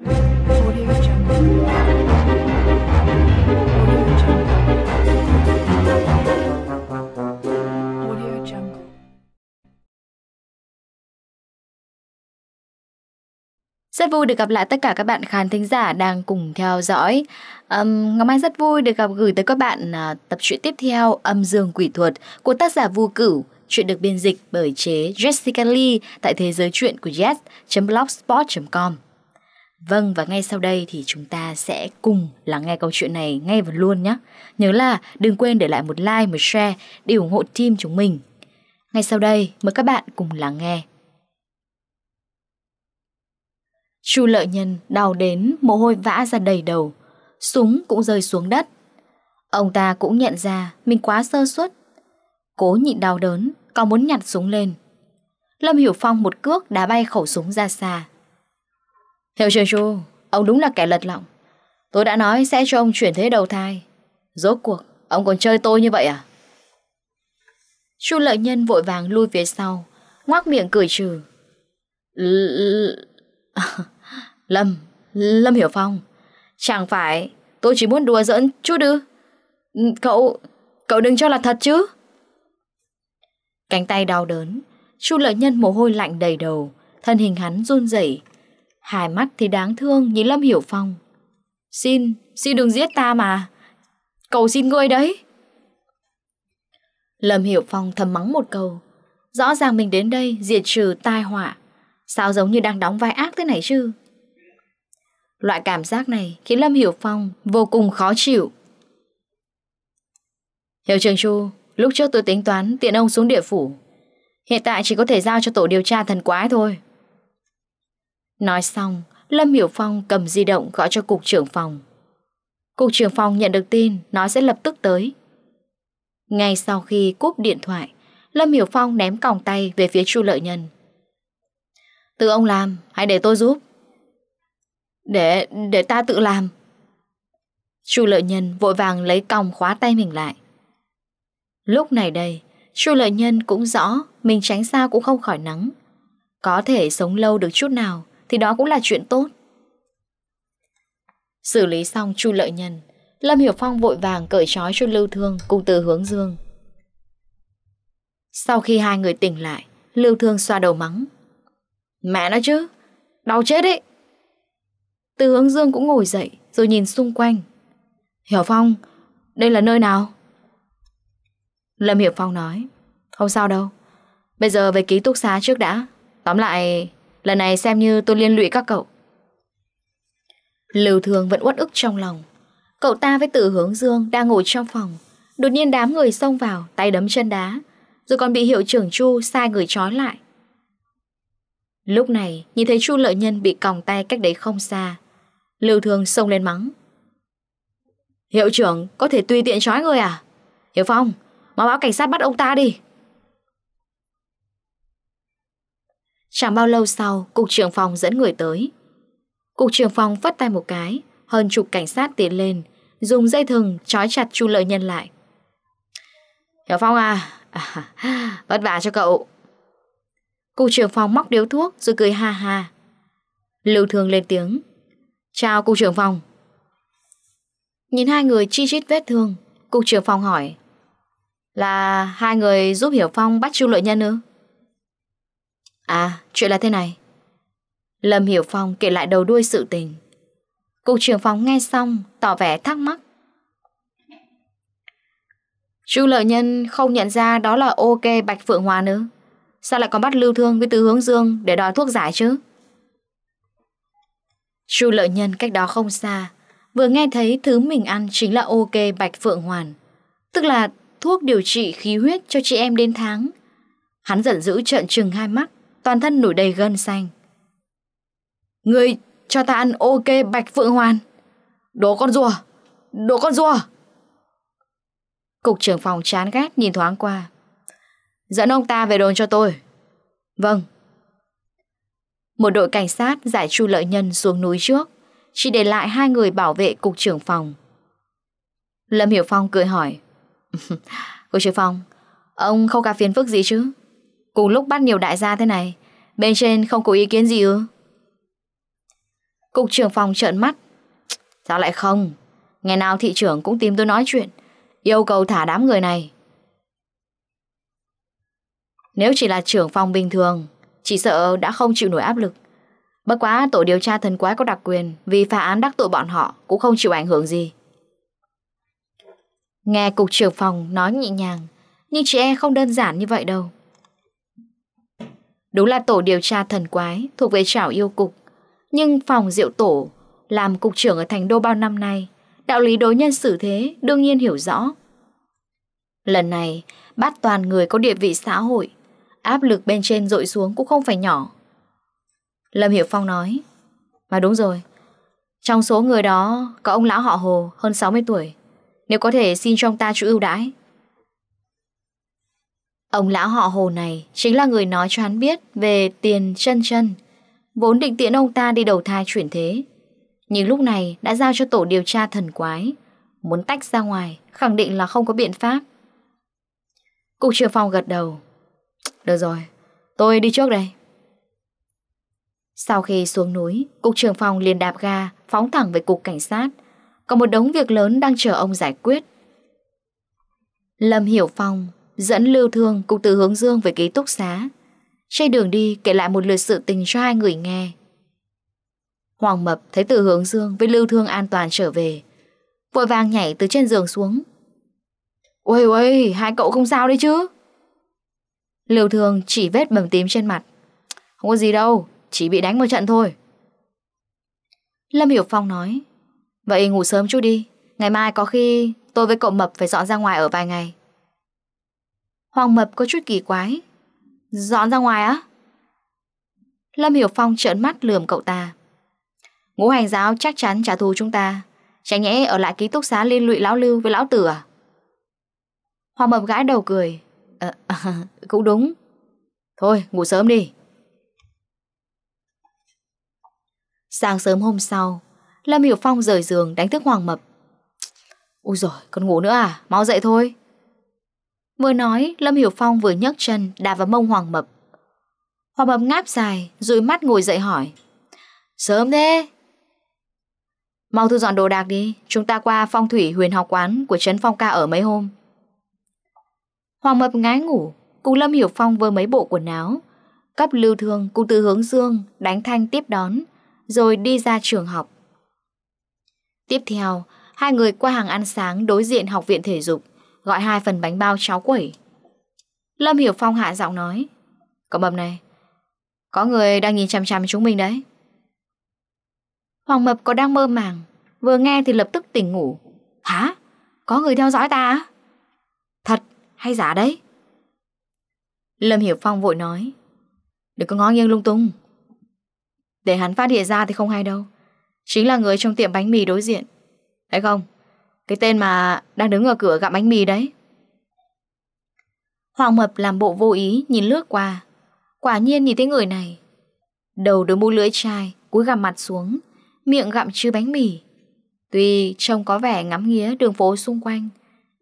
Rất vui được gặp lại tất cả các bạn khán thính giả đang cùng theo dõi. Um, Ngọc Mai rất vui được gặp gửi tới các bạn uh, tập truyện tiếp theo Âm Dương Quỷ Thuật của tác giả Vu Cửu. truyện được biên dịch bởi chế Jessica Lee tại thế giới truyện của yes.blogspot.com. Vâng và ngay sau đây thì chúng ta sẽ cùng lắng nghe câu chuyện này ngay và luôn nhé. Nhớ là đừng quên để lại một like, một share để ủng hộ team chúng mình. Ngay sau đây mời các bạn cùng lắng nghe. Chu lợi nhân đau đến mồ hôi vã ra đầy đầu, súng cũng rơi xuống đất. Ông ta cũng nhận ra mình quá sơ suất. Cố nhịn đau đớn, còn muốn nhặt súng lên. Lâm Hiểu Phong một cước đá bay khẩu súng ra xa, theo chu, ông đúng là kẻ lật lọng. Tôi đã nói sẽ cho ông chuyển thế đầu thai. Rốt cuộc, ông còn chơi tôi như vậy à? Chu lợi nhân vội vàng lui phía sau, ngoác miệng cười trừ. Lâm, Lâm Hiểu Phong, chẳng phải tôi chỉ muốn đùa dẫn chút ư? Cậu, cậu đừng cho là thật chứ? Cánh tay đau đớn, Chu lợi nhân mồ hôi lạnh đầy đầu, thân hình hắn run rẩy Hai mắt thì đáng thương nhìn Lâm Hiểu Phong. Xin, xin đừng giết ta mà. Cầu xin ngươi đấy. Lâm Hiểu Phong thầm mắng một câu. Rõ ràng mình đến đây diệt trừ tai họa. Sao giống như đang đóng vai ác thế này chứ? Loại cảm giác này khiến Lâm Hiểu Phong vô cùng khó chịu. Hiểu Trường Chu, lúc trước tôi tính toán tiện ông xuống địa phủ. Hiện tại chỉ có thể giao cho tổ điều tra thần quái thôi. Nói xong, Lâm Hiểu Phong cầm di động gọi cho cục trưởng phòng. Cục trưởng phòng nhận được tin, nó sẽ lập tức tới. Ngay sau khi cúp điện thoại, Lâm Hiểu Phong ném còng tay về phía Chu Lợi Nhân. Tự ông làm, hãy để tôi giúp. Để, để ta tự làm. Chu Lợi Nhân vội vàng lấy còng khóa tay mình lại. Lúc này đây, Chu Lợi Nhân cũng rõ mình tránh xa cũng không khỏi nắng. Có thể sống lâu được chút nào thì đó cũng là chuyện tốt. Xử lý xong Chu Lợi Nhân, Lâm Hiểu Phong vội vàng cởi trói cho Lưu Thương cùng từ hướng dương. Sau khi hai người tỉnh lại, Lưu Thương xoa đầu mắng. Mẹ nó chứ, đau chết đấy. Từ hướng dương cũng ngồi dậy rồi nhìn xung quanh. Hiểu Phong, đây là nơi nào? Lâm Hiểu Phong nói, không sao đâu, bây giờ về ký túc xá trước đã. Tóm lại, Lần này xem như tôi liên lụy các cậu Lưu Thường vẫn uất ức trong lòng Cậu ta với tử hướng dương đang ngồi trong phòng Đột nhiên đám người xông vào Tay đấm chân đá Rồi còn bị hiệu trưởng Chu sai người trói lại Lúc này nhìn thấy Chu lợi nhân bị còng tay cách đấy không xa Lưu Thường xông lên mắng Hiệu trưởng có thể tùy tiện trói người à Hiệu Phong Mà báo cảnh sát bắt ông ta đi Chẳng bao lâu sau, cục trưởng phòng dẫn người tới. Cục trưởng phòng phất tay một cái, hơn chục cảnh sát tiến lên, dùng dây thừng trói chặt Chu Lợi Nhân lại. Hiểu Phong à, à vất vả cho cậu. Cục trưởng phòng móc điếu thuốc rồi cười ha ha. Lưu Thương lên tiếng. Chào cục trưởng phòng. Nhìn hai người chi chít vết thương, cục trưởng phòng hỏi. Là hai người giúp Hiểu Phong bắt Chu Lợi Nhân ư? À, chuyện là thế này. Lâm Hiểu Phong kể lại đầu đuôi sự tình. Cục trưởng phòng nghe xong, tỏ vẻ thắc mắc. Chu lợi nhân không nhận ra đó là ok Bạch Phượng Hòa nữa. Sao lại còn bắt lưu thương với tư hướng dương để đòi thuốc giải chứ? Chu lợi nhân cách đó không xa, vừa nghe thấy thứ mình ăn chính là ok Bạch Phượng Hoàn. Tức là thuốc điều trị khí huyết cho chị em đến tháng. Hắn giận dữ trợn trừng hai mắt, toàn thân nổi đầy gân xanh. người cho ta ăn ok bạch phượng hoàn. Đồ con rùa! Đồ con rùa! Cục trưởng phòng chán ghét nhìn thoáng qua. Dẫn ông ta về đồn cho tôi. Vâng. Một đội cảnh sát giải chu lợi nhân xuống núi trước, chỉ để lại hai người bảo vệ cục trưởng phòng. Lâm Hiểu Phong cười hỏi. cục trưởng phòng, ông không gặp phiền phức gì chứ? Cùng lúc bắt nhiều đại gia thế này, Bên trên không có ý kiến gì ư? Cục trưởng phòng trợn mắt. Sao lại không? Ngày nào thị trưởng cũng tìm tôi nói chuyện, yêu cầu thả đám người này. Nếu chỉ là trưởng phòng bình thường, chỉ sợ đã không chịu nổi áp lực. Bất quá tổ điều tra thần quái có đặc quyền vì phá án đắc tội bọn họ cũng không chịu ảnh hưởng gì. Nghe cục trưởng phòng nói nhẹ nhàng, nhưng chị e không đơn giản như vậy đâu. Đúng là tổ điều tra thần quái thuộc về trảo yêu cục. Nhưng phòng diệu tổ, làm cục trưởng ở thành đô bao năm nay, đạo lý đối nhân xử thế đương nhiên hiểu rõ. Lần này, bắt toàn người có địa vị xã hội, áp lực bên trên dội xuống cũng không phải nhỏ. Lâm hiệu Phong nói, mà đúng rồi, trong số người đó có ông lão họ Hồ hơn 60 tuổi, nếu có thể xin cho ta chú ưu đãi Ông lão họ hồ này chính là người nói cho hắn biết về tiền chân chân, vốn định tiện ông ta đi đầu thai chuyển thế. Nhưng lúc này đã giao cho tổ điều tra thần quái, muốn tách ra ngoài, khẳng định là không có biện pháp. Cục trưởng phòng gật đầu. Được rồi, tôi đi trước đây. Sau khi xuống núi, cục trưởng phòng liền đạp ga, phóng thẳng về cục cảnh sát. có một đống việc lớn đang chờ ông giải quyết. Lâm Hiểu Phong dẫn Lưu Thương cùng từ hướng dương về ký túc xá. Trên đường đi kể lại một lượt sự tình cho hai người nghe. Hoàng Mập thấy từ hướng dương với Lưu Thương an toàn trở về. Vội vàng nhảy từ trên giường xuống. Ôi ôi, hai cậu không sao đấy chứ? Lưu Thương chỉ vết bầm tím trên mặt. Không có gì đâu, chỉ bị đánh một trận thôi. Lâm Hiểu Phong nói Vậy ngủ sớm chút đi Ngày mai có khi tôi với cậu Mập phải dọn ra ngoài ở vài ngày Hoàng Mập có chút kỳ quái. Dọn ra ngoài á? Lâm Hiểu Phong trợn mắt lườm cậu ta. Ngũ hành giáo chắc chắn trả thù chúng ta. Chẳng nhẽ ở lại ký túc xá liên lụy lão lưu với lão tử à? Hoàng Mập gãi đầu cười. À, à, cũng đúng. Thôi, ngủ sớm đi. Sáng sớm hôm sau, Lâm Hiểu Phong rời giường đánh thức Hoàng Mập. Úi rồi, còn ngủ nữa à? Mau dậy thôi. Vừa nói, Lâm Hiểu Phong vừa nhấc chân đạp vào mông Hoàng Mập. Hoàng Mập ngáp dài, rồi mắt ngồi dậy hỏi. Sớm thế? Mau thu dọn đồ đạc đi, chúng ta qua phong thủy huyền học quán của Trấn Phong Ca ở mấy hôm. Hoàng Mập ngái ngủ, cùng Lâm Hiểu Phong vơ mấy bộ quần áo. Cấp lưu thương cùng từ hướng dương, đánh thanh tiếp đón, rồi đi ra trường học. Tiếp theo, hai người qua hàng ăn sáng đối diện học viện thể dục. Gọi hai phần bánh bao cháo quẩy Lâm Hiểu Phong hạ giọng nói Cậu mập này Có người đang nhìn chằm chằm chúng mình đấy Hoàng mập có đang mơ màng Vừa nghe thì lập tức tỉnh ngủ Hả? Có người theo dõi ta Thật hay giả đấy? Lâm Hiểu Phong vội nói Đừng có ngó nghiêng lung tung Để hắn phát hiện ra thì không hay đâu Chính là người trong tiệm bánh mì đối diện Thấy không? Cái tên mà đang đứng ở cửa gặm bánh mì đấy. Hoàng Mập làm bộ vô ý nhìn lướt qua. Quả nhiên nhìn thấy người này. Đầu đứa mũ lưỡi chai, cúi gằm mặt xuống, miệng gặm chư bánh mì. Tuy trông có vẻ ngắm nghía đường phố xung quanh,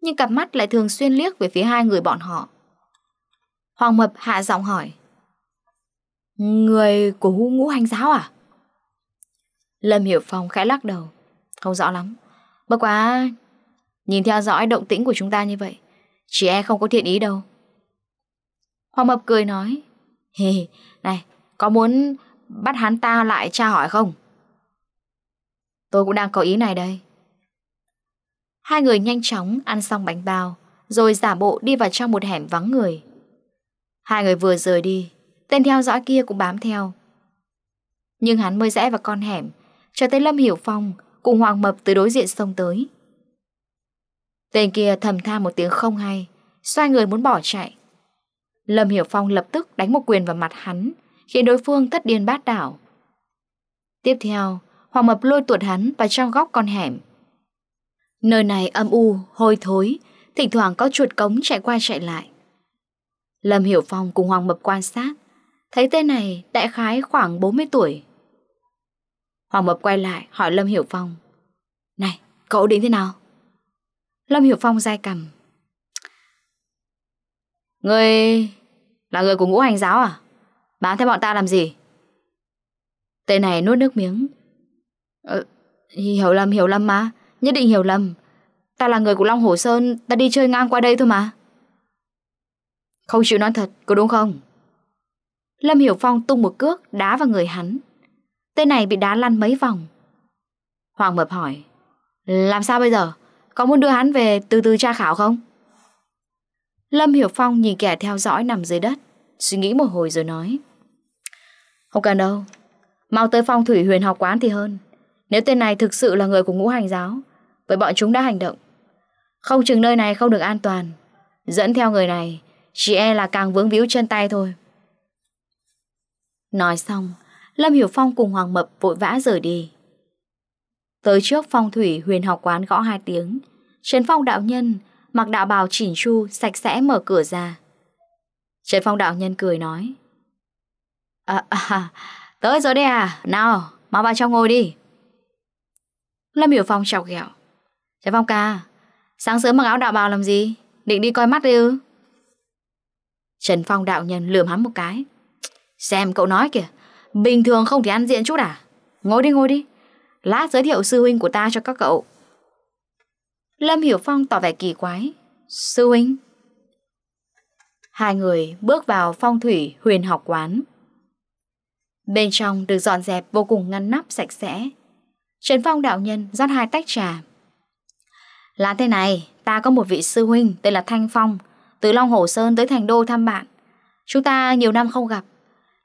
nhưng cặp mắt lại thường xuyên liếc về phía hai người bọn họ. Hoàng Mập hạ giọng hỏi. Người của ngũ hành giáo à? Lâm Hiểu Phong khẽ lắc đầu. Không rõ lắm. Bất quá Nhìn theo dõi động tĩnh của chúng ta như vậy Chị e không có thiện ý đâu Hoàng Mập cười nói Hề, này, có muốn bắt hắn ta lại tra hỏi không? Tôi cũng đang có ý này đây Hai người nhanh chóng ăn xong bánh bao Rồi giả bộ đi vào trong một hẻm vắng người Hai người vừa rời đi Tên theo dõi kia cũng bám theo Nhưng hắn mới rẽ vào con hẻm Cho tới Lâm Hiểu Phong Cùng Hoàng Mập từ đối diện xông tới Tên kia thầm tha một tiếng không hay Xoay người muốn bỏ chạy Lâm Hiểu Phong lập tức đánh một quyền vào mặt hắn Khiến đối phương thất điên bát đảo Tiếp theo Hoàng Mập lôi tuột hắn vào trong góc con hẻm Nơi này âm u, hôi thối Thỉnh thoảng có chuột cống chạy qua chạy lại Lâm Hiểu Phong cùng Hoàng Mập quan sát Thấy tên này đại khái khoảng 40 tuổi Hoàng Mập quay lại hỏi Lâm Hiểu Phong Này, cậu định thế nào? Lâm Hiểu Phong dai cầm Người... là người của ngũ hành giáo à? Bám theo bọn ta làm gì? Tên này nuốt nước miếng ờ, Hiểu lầm, hiểu lầm mà Nhất định hiểu lầm Ta là người của Long Hồ Sơn Ta đi chơi ngang qua đây thôi mà Không chịu nói thật, có đúng không? Lâm Hiểu Phong tung một cước đá vào người hắn Tên này bị đá lăn mấy vòng Hoàng Mập hỏi Làm sao bây giờ? Có muốn đưa hắn về từ từ tra khảo không? Lâm Hiểu Phong nhìn kẻ theo dõi nằm dưới đất Suy nghĩ một hồi rồi nói Không cần đâu Mau tới phong thủy huyền học quán thì hơn Nếu tên này thực sự là người của ngũ hành giáo Vậy bọn chúng đã hành động Không chừng nơi này không được an toàn Dẫn theo người này Chỉ e là càng vướng víu chân tay thôi Nói xong Lâm Hiểu Phong cùng Hoàng Mập vội vã rời đi. Tới trước phong thủy huyền học quán gõ hai tiếng, Trần Phong đạo nhân, mặc đạo bào chỉnh chu, sạch sẽ mở cửa ra. Trần Phong đạo nhân cười nói. À, à, à tới rồi đây à, nào, mau vào trong ngồi đi. Lâm Hiểu Phong chọc ghẹo. Trần Phong ca, sáng sớm mặc áo đạo bào làm gì? Định đi coi mắt đi ư? Trần Phong đạo nhân lườm hắn một cái. Xem cậu nói kìa, Bình thường không thể ăn diện chút à? Ngồi đi ngồi đi. Lát giới thiệu sư huynh của ta cho các cậu. Lâm Hiểu Phong tỏ vẻ kỳ quái. Sư huynh. Hai người bước vào phong thủy huyền học quán. Bên trong được dọn dẹp vô cùng ngăn nắp sạch sẽ. Trần Phong đạo nhân rót hai tách trà. Là thế này, ta có một vị sư huynh tên là Thanh Phong, từ Long Hồ Sơn tới Thành Đô thăm bạn. Chúng ta nhiều năm không gặp,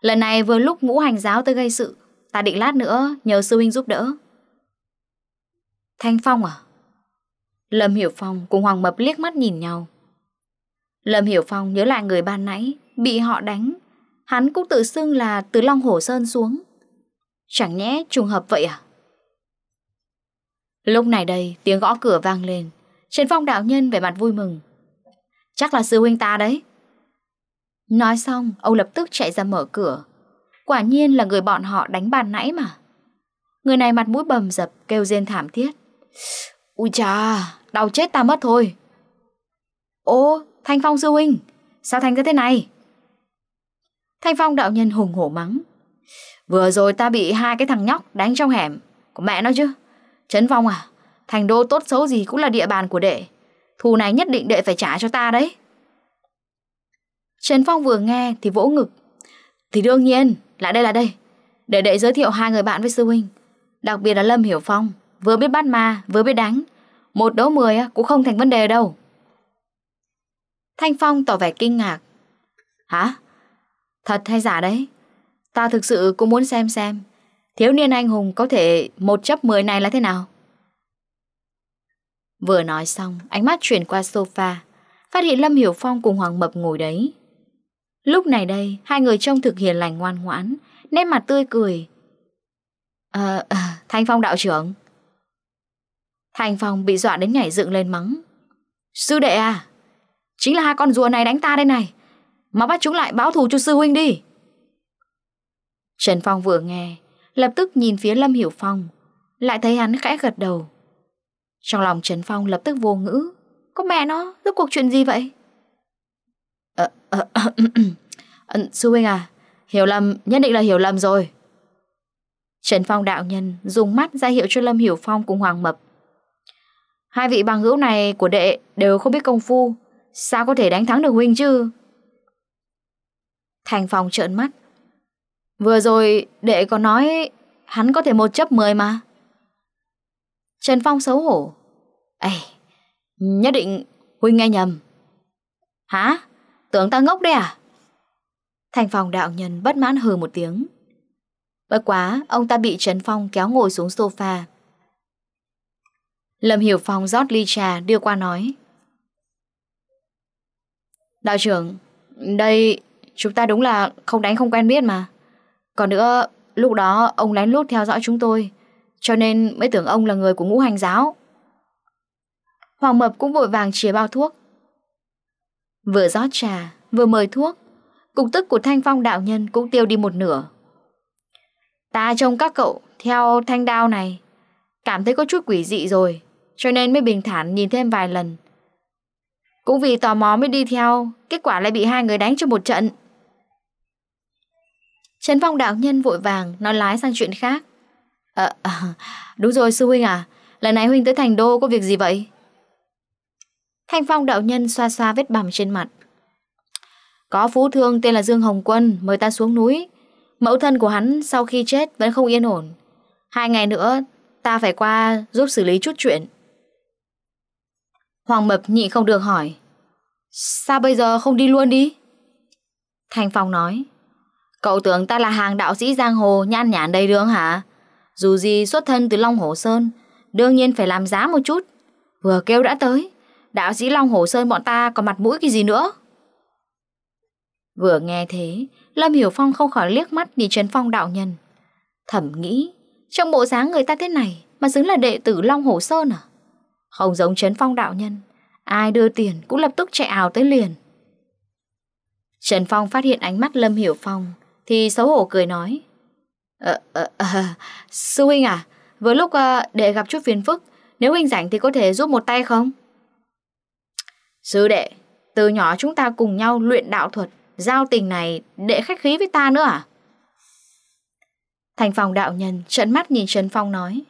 Lần này vừa lúc ngũ hành giáo tới gây sự Ta định lát nữa nhờ sư huynh giúp đỡ Thanh Phong à? Lâm Hiểu Phong cùng Hoàng Mập liếc mắt nhìn nhau Lâm Hiểu Phong nhớ lại người ban nãy Bị họ đánh Hắn cũng tự xưng là từ Long Hổ Sơn xuống Chẳng nhẽ trùng hợp vậy à? Lúc này đây tiếng gõ cửa vang lên Trần Phong đạo nhân về mặt vui mừng Chắc là sư huynh ta đấy Nói xong, Âu lập tức chạy ra mở cửa. Quả nhiên là người bọn họ đánh bàn nãy mà. Người này mặt mũi bầm dập, kêu rên thảm thiết. Ui chà, đau chết ta mất thôi. Ô, Thanh Phong sư huynh, sao Thanh ra thế này? Thanh Phong đạo nhân hùng hổ mắng. Vừa rồi ta bị hai cái thằng nhóc đánh trong hẻm, của mẹ nó chứ. Trấn Phong à, thành đô tốt xấu gì cũng là địa bàn của đệ. Thù này nhất định đệ phải trả cho ta đấy. Trần Phong vừa nghe thì vỗ ngực. Thì đương nhiên, lại đây là đây. Để đệ giới thiệu hai người bạn với sư huynh. Đặc biệt là Lâm Hiểu Phong, vừa biết bắt ma, vừa biết đánh. Một đấu mười cũng không thành vấn đề đâu. Thanh Phong tỏ vẻ kinh ngạc. Hả? Thật hay giả đấy? Ta thực sự cũng muốn xem xem thiếu niên anh hùng có thể một chấp mười này là thế nào. Vừa nói xong, ánh mắt chuyển qua sofa, phát hiện Lâm Hiểu Phong cùng Hoàng Mập ngồi đấy. Lúc này đây, hai người trông thực hiện lành ngoan ngoãn, nét mặt tươi cười. Ờ, ờ, Thanh Phong đạo trưởng. Thanh Phong bị dọa đến nhảy dựng lên mắng. Sư đệ à, chính là hai con rùa này đánh ta đây này. Mà bắt chúng lại báo thù cho sư huynh đi. Trần Phong vừa nghe, lập tức nhìn phía Lâm Hiểu Phong, lại thấy hắn khẽ gật đầu. Trong lòng Trần Phong lập tức vô ngữ, có mẹ nó, rốt cuộc chuyện gì vậy? À, à, sư huynh à, hiểu lầm, nhất định là hiểu lầm rồi. Trần Phong đạo nhân dùng mắt ra hiệu cho Lâm Hiểu Phong cùng Hoàng Mập. Hai vị bằng hữu này của đệ đều không biết công phu, sao có thể đánh thắng được huynh chứ? Thành Phong trợn mắt. Vừa rồi đệ có nói hắn có thể một chấp mười mà. Trần Phong xấu hổ. Ê, nhất định huynh nghe nhầm. Hả? Tưởng ta ngốc đấy à? Thành phòng đạo nhân bất mãn hừ một tiếng. Bất quá, ông ta bị Trấn Phong kéo ngồi xuống sofa. Lâm Hiểu Phong rót ly trà đưa qua nói. Đạo trưởng, đây chúng ta đúng là không đánh không quen biết mà. Còn nữa, lúc đó ông lén lút theo dõi chúng tôi, cho nên mới tưởng ông là người của ngũ hành giáo. Hoàng Mập cũng vội vàng chia bao thuốc, Vừa rót trà, vừa mời thuốc, cục tức của thanh phong đạo nhân cũng tiêu đi một nửa. Ta trông các cậu theo thanh đao này, cảm thấy có chút quỷ dị rồi, cho nên mới bình thản nhìn thêm vài lần. Cũng vì tò mò mới đi theo, kết quả lại bị hai người đánh cho một trận. Trần Phong đạo nhân vội vàng nói lái sang chuyện khác. Ờ, à, à, đúng rồi sư huynh à, lần này huynh tới thành đô có việc gì vậy? Thanh Phong đạo nhân xoa xoa vết bầm trên mặt. Có phú thương tên là Dương Hồng Quân mời ta xuống núi. Mẫu thân của hắn sau khi chết vẫn không yên ổn. Hai ngày nữa ta phải qua giúp xử lý chút chuyện. Hoàng Mập nhị không được hỏi. Sao bây giờ không đi luôn đi? Thanh Phong nói. Cậu tưởng ta là hàng đạo sĩ giang hồ nhan nhản đầy đường hả? Dù gì xuất thân từ Long Hổ Sơn, đương nhiên phải làm giá một chút. Vừa kêu đã tới. Đạo sĩ Long Hồ Sơn bọn ta có mặt mũi cái gì nữa Vừa nghe thế Lâm Hiểu Phong không khỏi liếc mắt nhìn Trấn Phong đạo nhân Thẩm nghĩ Trong bộ dáng người ta thế này Mà xứng là đệ tử Long Hồ Sơn à Không giống Trấn Phong đạo nhân Ai đưa tiền cũng lập tức chạy ảo tới liền Trần Phong phát hiện ánh mắt Lâm Hiểu Phong Thì xấu hổ cười nói à, à, Sư huynh à Vừa lúc à, để gặp chút phiền phức Nếu huynh rảnh thì có thể giúp một tay không Sư đệ, từ nhỏ chúng ta cùng nhau luyện đạo thuật, giao tình này đệ khách khí với ta nữa à? Thành phòng đạo nhân trận mắt nhìn Trần Phong nói.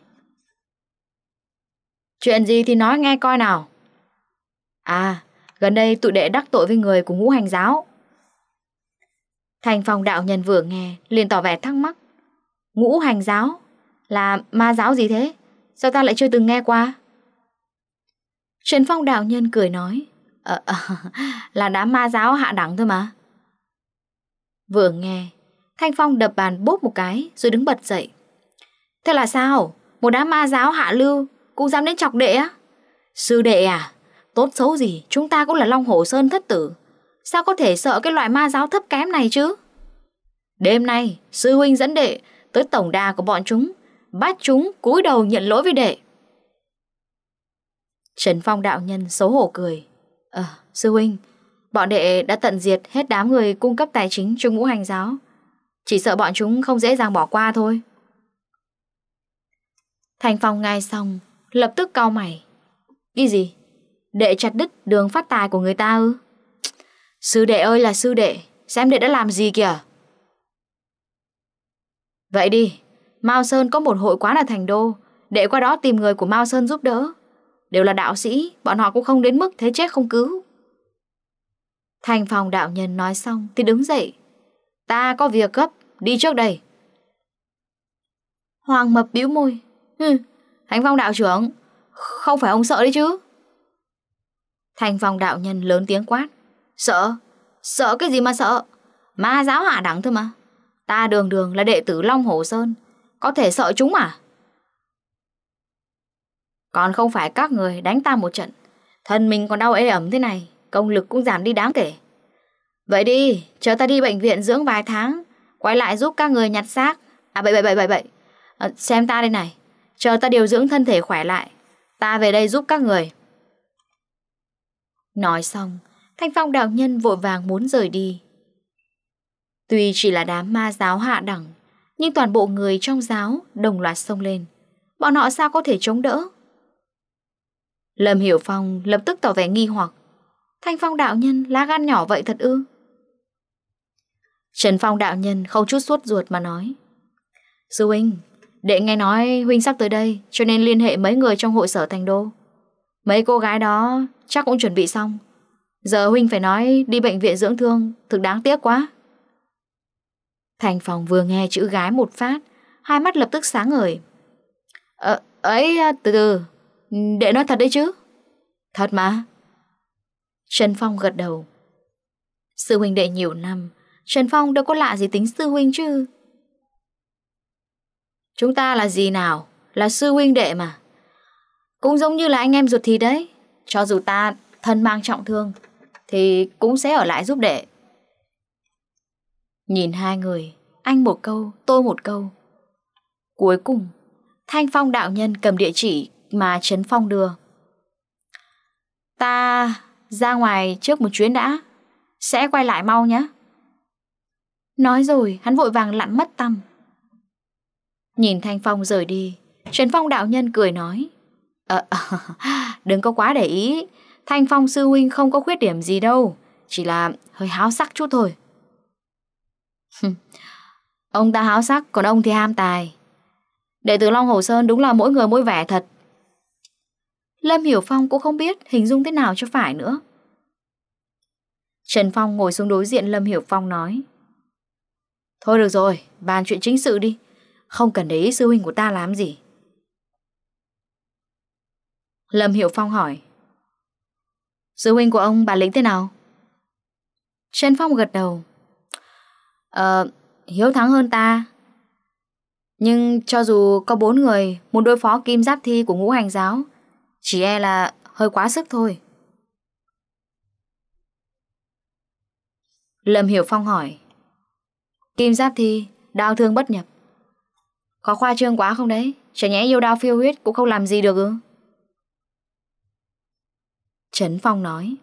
Chuyện gì thì nói nghe coi nào. À, gần đây tụi đệ đắc tội với người của ngũ hành giáo. Thành phòng đạo nhân vừa nghe, liền tỏ vẻ thắc mắc. Ngũ hành giáo? Là ma giáo gì thế? Sao ta lại chưa từng nghe qua? Trần Phong đạo nhân cười nói à, à, Là đám ma giáo hạ đẳng thôi mà Vừa nghe Thanh Phong đập bàn bốp một cái Rồi đứng bật dậy Thế là sao Một đám ma giáo hạ lưu Cũng dám đến chọc đệ á Sư đệ à Tốt xấu gì Chúng ta cũng là Long hổ Sơn thất tử Sao có thể sợ cái loại ma giáo thấp kém này chứ Đêm nay Sư huynh dẫn đệ Tới tổng đà của bọn chúng Bắt chúng cúi đầu nhận lỗi với đệ Trần Phong đạo nhân xấu hổ cười Ờ, sư huynh, bọn đệ đã tận diệt hết đám người cung cấp tài chính cho ngũ hành giáo. Chỉ sợ bọn chúng không dễ dàng bỏ qua thôi. Thành Phong ngay xong, lập tức cau mày. Cái gì? Đệ chặt đứt đường phát tài của người ta ư? Sư đệ ơi là sư đệ, xem đệ đã làm gì kìa. Vậy đi, Mao Sơn có một hội quán ở thành đô, đệ qua đó tìm người của Mao Sơn giúp đỡ. Đều là đạo sĩ, bọn họ cũng không đến mức thế chết không cứu. Thành phòng đạo nhân nói xong thì đứng dậy. Ta có việc gấp, đi trước đây. Hoàng mập bĩu môi. Hừ, Thánh phòng đạo trưởng, không phải ông sợ đấy chứ. Thành phòng đạo nhân lớn tiếng quát. Sợ? Sợ cái gì mà sợ? Ma giáo hạ đẳng thôi mà. Ta đường đường là đệ tử Long Hồ Sơn, có thể sợ chúng à? Còn không phải các người đánh ta một trận Thân mình còn đau ê ẩm thế này Công lực cũng giảm đi đáng kể Vậy đi, chờ ta đi bệnh viện dưỡng vài tháng Quay lại giúp các người nhặt xác À bậy bậy bậy bậy bậy ờ, Xem ta đây này Chờ ta điều dưỡng thân thể khỏe lại Ta về đây giúp các người Nói xong Thanh Phong đạo nhân vội vàng muốn rời đi Tuy chỉ là đám ma giáo hạ đẳng Nhưng toàn bộ người trong giáo Đồng loạt sông lên Bọn họ sao có thể chống đỡ Lâm Hiểu Phong lập tức tỏ vẻ nghi hoặc. Thanh Phong đạo nhân lá gan nhỏ vậy thật ư? Trần Phong đạo nhân không chút suốt ruột mà nói. Sư huynh, đệ nghe nói huynh sắp tới đây cho nên liên hệ mấy người trong hội sở thành đô. Mấy cô gái đó chắc cũng chuẩn bị xong. Giờ huynh phải nói đi bệnh viện dưỡng thương, thực đáng tiếc quá. Thành Phong vừa nghe chữ gái một phát, hai mắt lập tức sáng ngời. Ờ, ấy à, từ từ, để nói thật đấy chứ Thật mà Trần Phong gật đầu Sư huynh đệ nhiều năm Trần Phong đâu có lạ gì tính sư huynh chứ Chúng ta là gì nào Là sư huynh đệ mà Cũng giống như là anh em ruột thịt đấy Cho dù ta thân mang trọng thương Thì cũng sẽ ở lại giúp đệ Nhìn hai người Anh một câu, tôi một câu Cuối cùng Thanh Phong đạo nhân cầm địa chỉ mà Trấn Phong đưa. Ta ra ngoài trước một chuyến đã, sẽ quay lại mau nhé. Nói rồi, hắn vội vàng lặn mất tâm. Nhìn Thanh Phong rời đi, Trấn Phong đạo nhân cười nói. À, à, đừng có quá để ý, Thanh Phong sư huynh không có khuyết điểm gì đâu, chỉ là hơi háo sắc chút thôi. ông ta háo sắc, còn ông thì ham tài. Đệ tử Long Hồ Sơn đúng là mỗi người mỗi vẻ thật. Lâm Hiểu Phong cũng không biết hình dung thế nào cho phải nữa. Trần Phong ngồi xuống đối diện Lâm Hiểu Phong nói Thôi được rồi, bàn chuyện chính sự đi Không cần để ý sư huynh của ta làm gì Lâm Hiểu Phong hỏi Sư huynh của ông bản lĩnh thế nào? Trần Phong gật đầu Ờ, hiếu thắng hơn ta Nhưng cho dù có bốn người Muốn đối phó kim giáp thi của ngũ hành giáo chỉ e là hơi quá sức thôi Lâm Hiểu Phong hỏi Kim Giáp Thi Đau thương bất nhập Có khoa trương quá không đấy Chả nhẽ yêu đau phiêu huyết cũng không làm gì được ư Trấn Phong nói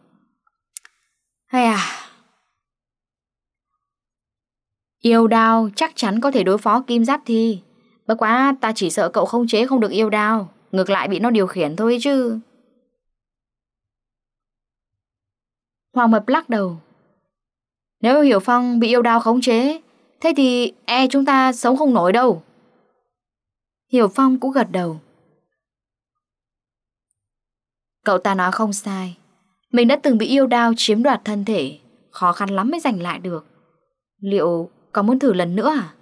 Hay à Yêu đau chắc chắn có thể đối phó kim giáp thi Bất quá ta chỉ sợ cậu không chế không được yêu đau Ngược lại bị nó điều khiển thôi chứ Hoàng Mập lắc đầu Nếu Hiểu Phong bị yêu đao khống chế Thế thì e chúng ta sống không nổi đâu Hiểu Phong cũng gật đầu Cậu ta nói không sai Mình đã từng bị yêu đao chiếm đoạt thân thể Khó khăn lắm mới giành lại được Liệu có muốn thử lần nữa à?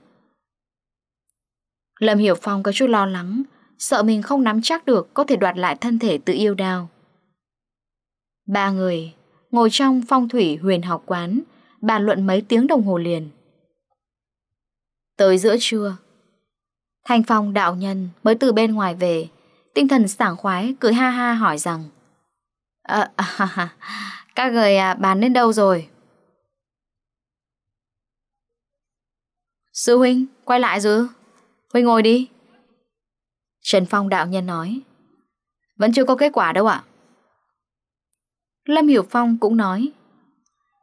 Lâm Hiểu Phong có chút lo lắng sợ mình không nắm chắc được có thể đoạt lại thân thể tự yêu đao. Ba người ngồi trong phong thủy huyền học quán, bàn luận mấy tiếng đồng hồ liền. Tới giữa trưa, Thanh Phong đạo nhân mới từ bên ngoài về, tinh thần sảng khoái cười ha ha hỏi rằng ờ, à, à, Các người à, bàn đến đâu rồi? Sư Huynh, quay lại rồi Huynh ngồi đi Trần Phong đạo nhân nói Vẫn chưa có kết quả đâu ạ Lâm Hiểu Phong cũng nói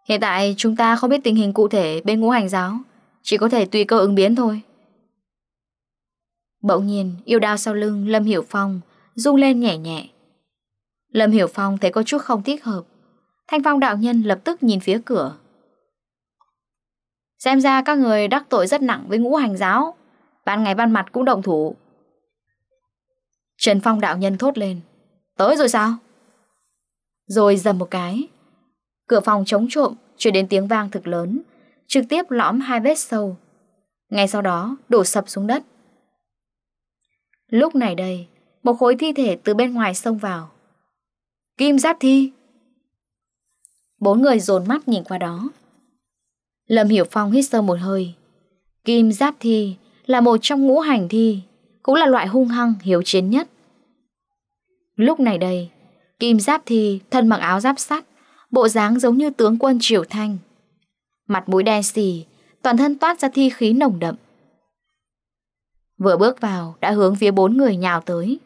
Hiện tại chúng ta không biết tình hình cụ thể bên ngũ hành giáo Chỉ có thể tùy cơ ứng biến thôi Bỗng nhiên yêu đao sau lưng Lâm Hiểu Phong Rung lên nhẹ nhẹ Lâm Hiểu Phong thấy có chút không thích hợp Thanh Phong đạo nhân lập tức nhìn phía cửa Xem ra các người đắc tội rất nặng với ngũ hành giáo Ban ngày ban mặt cũng động thủ Trần Phong đạo nhân thốt lên. Tới rồi sao? Rồi dầm một cái. Cửa phòng chống trộm, chuyển đến tiếng vang thực lớn, trực tiếp lõm hai vết sâu. Ngay sau đó, đổ sập xuống đất. Lúc này đây, một khối thi thể từ bên ngoài xông vào. Kim giáp thi! Bốn người dồn mắt nhìn qua đó. Lâm Hiểu Phong hít sâu một hơi. Kim giáp thi là một trong ngũ hành thi, cũng là loại hung hăng hiếu chiến nhất. Lúc này đây, Kim Giáp thì thân mặc áo giáp sắt, bộ dáng giống như tướng quân Triều Thanh. Mặt mũi đen xì, toàn thân toát ra thi khí nồng đậm. Vừa bước vào đã hướng phía bốn người nhào tới.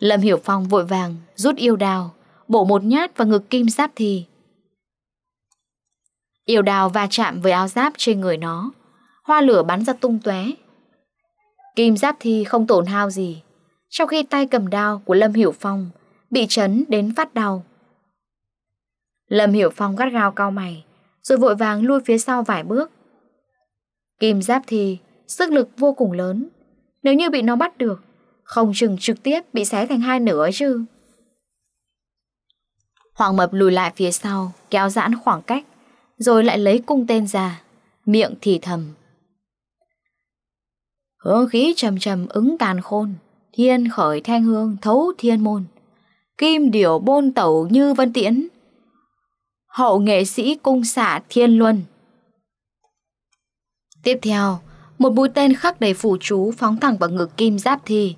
Lâm Hiểu Phong vội vàng rút yêu đào, bổ một nhát vào ngực Kim Giáp thì Yêu đào va chạm với áo giáp trên người nó, hoa lửa bắn ra tung tóe. Kim Giáp thì không tổn hao gì, sau khi tay cầm đao của Lâm Hiểu Phong Bị chấn đến phát đau Lâm Hiểu Phong gắt gao cao mày Rồi vội vàng lui phía sau vài bước Kim giáp thì Sức lực vô cùng lớn Nếu như bị nó bắt được Không chừng trực tiếp bị xé thành hai nửa chứ Hoàng Mập lùi lại phía sau Kéo giãn khoảng cách Rồi lại lấy cung tên ra Miệng thì thầm Hướng khí trầm trầm ứng càn khôn Thiên khởi thanh hương thấu thiên môn Kim điểu bôn tẩu như vân tiễn Hậu nghệ sĩ cung xạ thiên luân Tiếp theo Một mũi tên khắc đầy phủ chú Phóng thẳng vào ngực kim giáp thi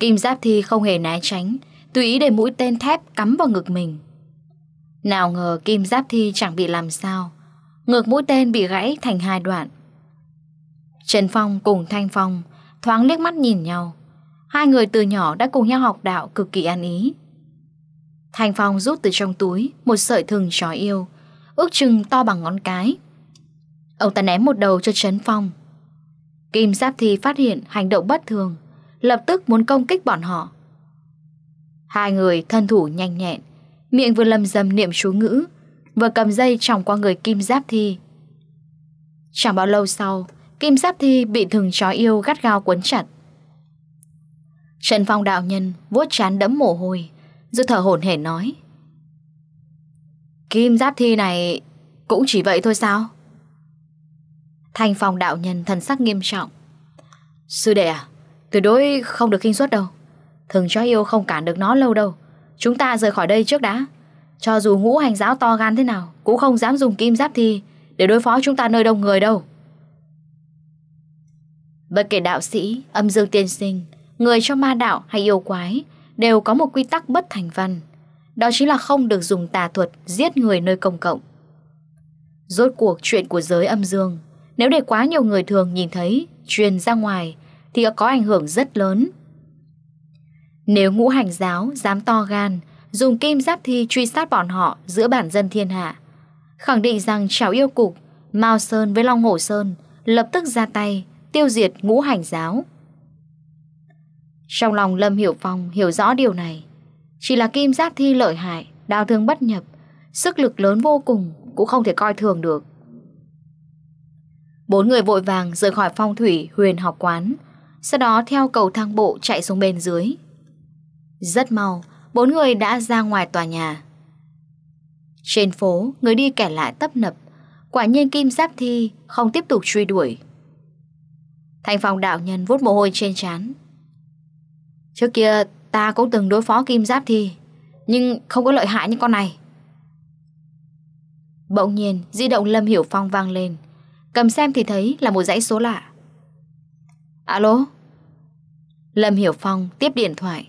Kim giáp thi không hề né tránh Tùy ý để mũi tên thép cắm vào ngực mình Nào ngờ kim giáp thi chẳng bị làm sao Ngực mũi tên bị gãy thành hai đoạn Trần Phong cùng Thanh Phong Thoáng liếc mắt nhìn nhau Hai người từ nhỏ đã cùng nhau học đạo cực kỳ an ý. Thành Phong rút từ trong túi một sợi thừng chó yêu, ước chừng to bằng ngón cái. Ông ta ném một đầu cho Trấn Phong. Kim Giáp Thi phát hiện hành động bất thường, lập tức muốn công kích bọn họ. Hai người thân thủ nhanh nhẹn, miệng vừa lầm dầm niệm chú ngữ, vừa cầm dây tròng qua người Kim Giáp Thi. Chẳng bao lâu sau, Kim Giáp Thi bị thừng chó yêu gắt gao quấn chặt. Trần Phong đạo nhân vuốt chán đấm mồ hôi Rồi thở hổn hển nói Kim giáp thi này Cũng chỉ vậy thôi sao thành Phong đạo nhân thần sắc nghiêm trọng Sư đệ à Tuyệt đối không được kinh suất đâu Thường cho yêu không cản được nó lâu đâu Chúng ta rời khỏi đây trước đã Cho dù ngũ hành giáo to gan thế nào Cũng không dám dùng kim giáp thi Để đối phó chúng ta nơi đông người đâu Bất kể đạo sĩ, âm dương tiên sinh người cho ma đạo hay yêu quái đều có một quy tắc bất thành văn. Đó chính là không được dùng tà thuật giết người nơi công cộng. Rốt cuộc chuyện của giới âm dương, nếu để quá nhiều người thường nhìn thấy, truyền ra ngoài, thì có ảnh hưởng rất lớn. Nếu ngũ hành giáo dám to gan, dùng kim giáp thi truy sát bọn họ giữa bản dân thiên hạ, khẳng định rằng trào yêu cục, Mao Sơn với Long Hổ Sơn lập tức ra tay, tiêu diệt ngũ hành giáo. Trong lòng Lâm Hiểu Phong hiểu rõ điều này. Chỉ là kim giáp thi lợi hại, đau thương bất nhập, sức lực lớn vô cùng cũng không thể coi thường được. Bốn người vội vàng rời khỏi phong thủy huyền học quán, sau đó theo cầu thang bộ chạy xuống bên dưới. Rất mau, bốn người đã ra ngoài tòa nhà. Trên phố, người đi kẻ lại tấp nập, quả nhiên kim giáp thi không tiếp tục truy đuổi. Thành phòng đạo nhân vút mồ hôi trên trán Trước kia ta cũng từng đối phó kim giáp thi Nhưng không có lợi hại như con này Bỗng nhiên di động Lâm Hiểu Phong vang lên Cầm xem thì thấy là một dãy số lạ Alo Lâm Hiểu Phong tiếp điện thoại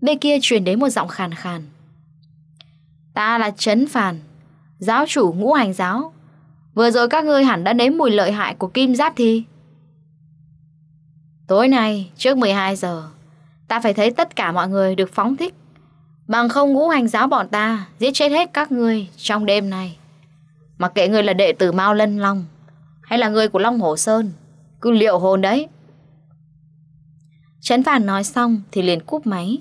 Bên kia truyền đến một giọng khàn khàn Ta là Trấn Phàn Giáo chủ ngũ hành giáo Vừa rồi các ngươi hẳn đã nếm mùi lợi hại của kim giáp thi Tối nay trước 12 giờ Ta phải thấy tất cả mọi người được phóng thích Bằng không ngũ hành giáo bọn ta Giết chết hết các ngươi trong đêm này mặc kệ ngươi là đệ tử Mao Lân Long Hay là người của Long Hổ Sơn Cứ liệu hồn đấy Trấn Phản nói xong Thì liền cúp máy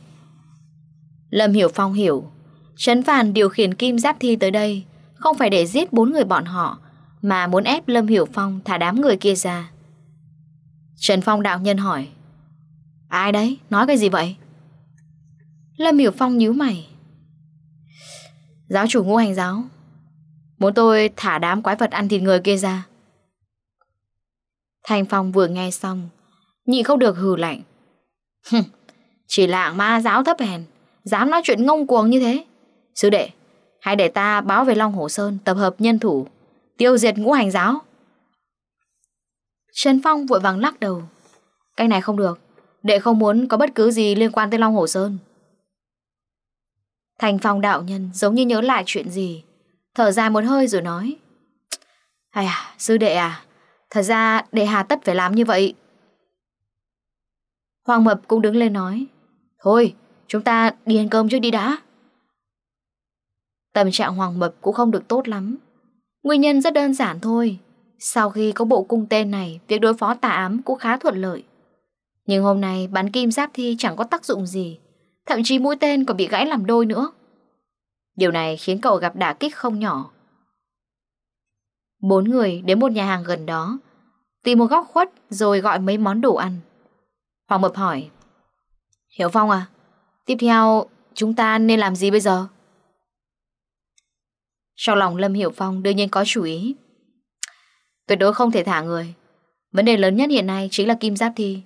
Lâm Hiểu Phong hiểu Trấn Phản điều khiển kim giáp thi tới đây Không phải để giết bốn người bọn họ Mà muốn ép Lâm Hiểu Phong thả đám người kia ra Trần Phong đạo nhân hỏi Ai đấy? Nói cái gì vậy? Lâm Hiểu Phong nhíu mày. Giáo chủ ngũ hành giáo. Muốn tôi thả đám quái vật ăn thịt người kia ra. Thành Phong vừa nghe xong, nhị không được hừ lạnh. Chỉ là ma giáo thấp hèn, dám nói chuyện ngông cuồng như thế. Sư đệ, hãy để ta báo về Long Hồ Sơn tập hợp nhân thủ, tiêu diệt ngũ hành giáo. Trần Phong vội vàng lắc đầu. Cái này không được, Đệ không muốn có bất cứ gì liên quan tới Long Hồ Sơn Thành Phong đạo nhân giống như nhớ lại chuyện gì Thở dài một hơi rồi nói Hay à, sư đệ à Thật ra đệ hà tất phải làm như vậy Hoàng Mập cũng đứng lên nói Thôi, chúng ta đi ăn cơm trước đi đã Tâm trạng Hoàng Mập cũng không được tốt lắm Nguyên nhân rất đơn giản thôi Sau khi có bộ cung tên này Việc đối phó tà ám cũng khá thuận lợi nhưng hôm nay bắn kim giáp thi chẳng có tác dụng gì, thậm chí mũi tên còn bị gãy làm đôi nữa. Điều này khiến cậu gặp đả kích không nhỏ. Bốn người đến một nhà hàng gần đó, tìm một góc khuất rồi gọi mấy món đồ ăn. Hoàng Mập hỏi, Hiểu Phong à, tiếp theo chúng ta nên làm gì bây giờ? sau lòng Lâm Hiểu Phong đương nhiên có chú ý. Tuyệt đối không thể thả người. Vấn đề lớn nhất hiện nay chính là kim giáp thi.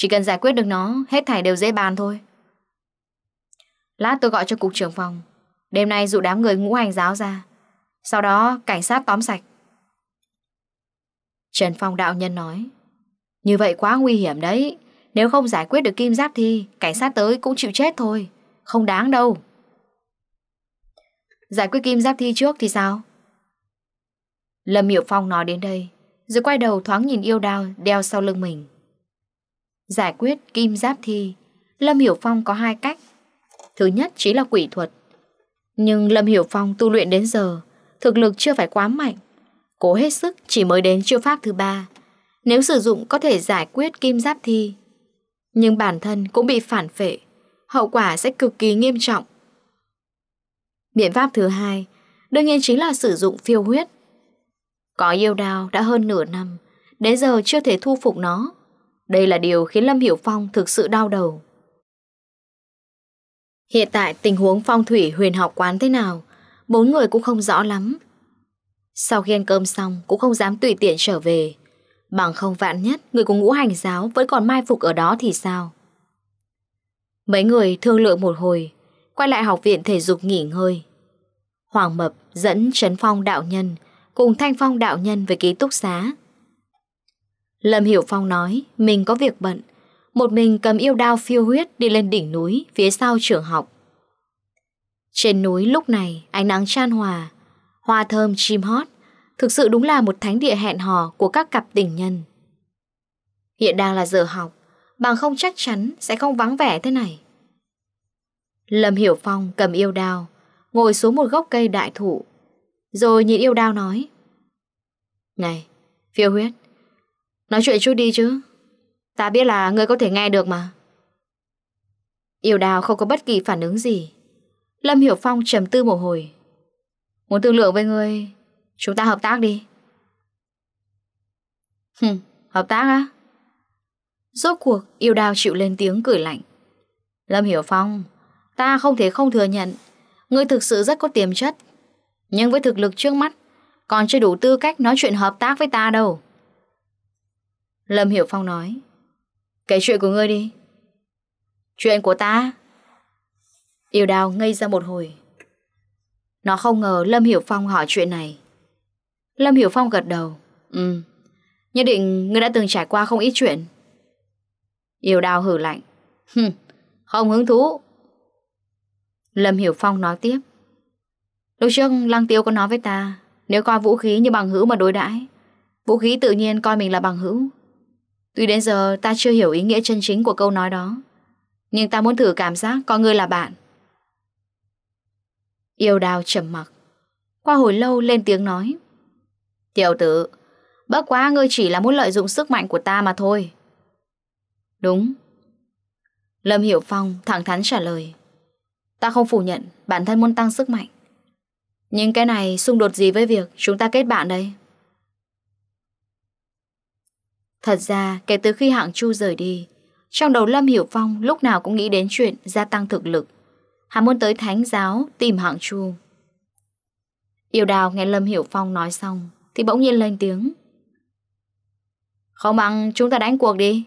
Chỉ cần giải quyết được nó, hết thảy đều dễ bàn thôi. Lát tôi gọi cho cục trưởng phòng. Đêm nay dụ đám người ngũ hành giáo ra. Sau đó cảnh sát tóm sạch. Trần Phong đạo nhân nói. Như vậy quá nguy hiểm đấy. Nếu không giải quyết được kim giáp thì cảnh sát tới cũng chịu chết thôi. Không đáng đâu. Giải quyết kim giáp thi trước thì sao? Lâm Miệu Phong nói đến đây Rồi quay đầu thoáng nhìn yêu đao đeo sau lưng mình Giải quyết kim giáp thi Lâm Hiểu Phong có hai cách Thứ nhất chỉ là quỷ thuật Nhưng Lâm Hiểu Phong tu luyện đến giờ Thực lực chưa phải quá mạnh Cố hết sức chỉ mới đến chiêu pháp thứ ba Nếu sử dụng có thể giải quyết kim giáp thi Nhưng bản thân cũng bị phản phệ Hậu quả sẽ cực kỳ nghiêm trọng Biện pháp thứ hai Đương nhiên chính là sử dụng phiêu huyết Có yêu đào đã hơn nửa năm Đến giờ chưa thể thu phục nó đây là điều khiến Lâm Hiểu Phong thực sự đau đầu. Hiện tại tình huống phong thủy huyền học quán thế nào, bốn người cũng không rõ lắm. Sau khi ăn cơm xong cũng không dám tùy tiện trở về. Bằng không vạn nhất, người của ngũ hành giáo vẫn còn mai phục ở đó thì sao? Mấy người thương lượng một hồi, quay lại học viện thể dục nghỉ ngơi. Hoàng Mập dẫn Trấn Phong đạo nhân cùng Thanh Phong đạo nhân về ký túc xá. Lâm Hiểu Phong nói mình có việc bận, một mình cầm yêu đao phiêu huyết đi lên đỉnh núi phía sau trường học. Trên núi lúc này ánh nắng chan hòa, hoa thơm chim hót, thực sự đúng là một thánh địa hẹn hò của các cặp tình nhân. Hiện đang là giờ học, bằng không chắc chắn sẽ không vắng vẻ thế này. Lâm Hiểu Phong cầm yêu đao, ngồi xuống một gốc cây đại thụ, rồi nhìn yêu đao nói. Này, phiêu huyết, Nói chuyện chút đi chứ Ta biết là ngươi có thể nghe được mà Yêu đào không có bất kỳ phản ứng gì Lâm Hiểu Phong trầm tư một hồi Muốn thương lượng với ngươi Chúng ta hợp tác đi Hừm, hợp tác á Rốt cuộc yêu đào chịu lên tiếng cười lạnh Lâm Hiểu Phong Ta không thể không thừa nhận Ngươi thực sự rất có tiềm chất Nhưng với thực lực trước mắt Còn chưa đủ tư cách nói chuyện hợp tác với ta đâu Lâm Hiểu Phong nói Kể chuyện của ngươi đi Chuyện của ta Yêu đào ngây ra một hồi Nó không ngờ Lâm Hiểu Phong hỏi chuyện này Lâm Hiểu Phong gật đầu Ừ Nhất định ngươi đã từng trải qua không ít chuyện Yêu đào hử lạnh Không hứng thú Lâm Hiểu Phong nói tiếp Lúc trước Lăng Tiêu có nói với ta Nếu coi vũ khí như bằng hữu mà đối đãi Vũ khí tự nhiên coi mình là bằng hữu Tuy đến giờ ta chưa hiểu ý nghĩa chân chính của câu nói đó Nhưng ta muốn thử cảm giác có ngươi là bạn Yêu đào trầm mặc Qua hồi lâu lên tiếng nói Tiểu tử Bất quá ngươi chỉ là muốn lợi dụng sức mạnh của ta mà thôi Đúng Lâm Hiểu Phong thẳng thắn trả lời Ta không phủ nhận bản thân muốn tăng sức mạnh Nhưng cái này xung đột gì với việc chúng ta kết bạn đây Thật ra, kể từ khi hạng Chu rời đi, trong đầu Lâm Hiểu Phong lúc nào cũng nghĩ đến chuyện gia tăng thực lực. Hắn muốn tới Thánh giáo tìm hạng Chu. Yêu đào nghe Lâm Hiểu Phong nói xong, thì bỗng nhiên lên tiếng. Không bằng chúng ta đánh cuộc đi.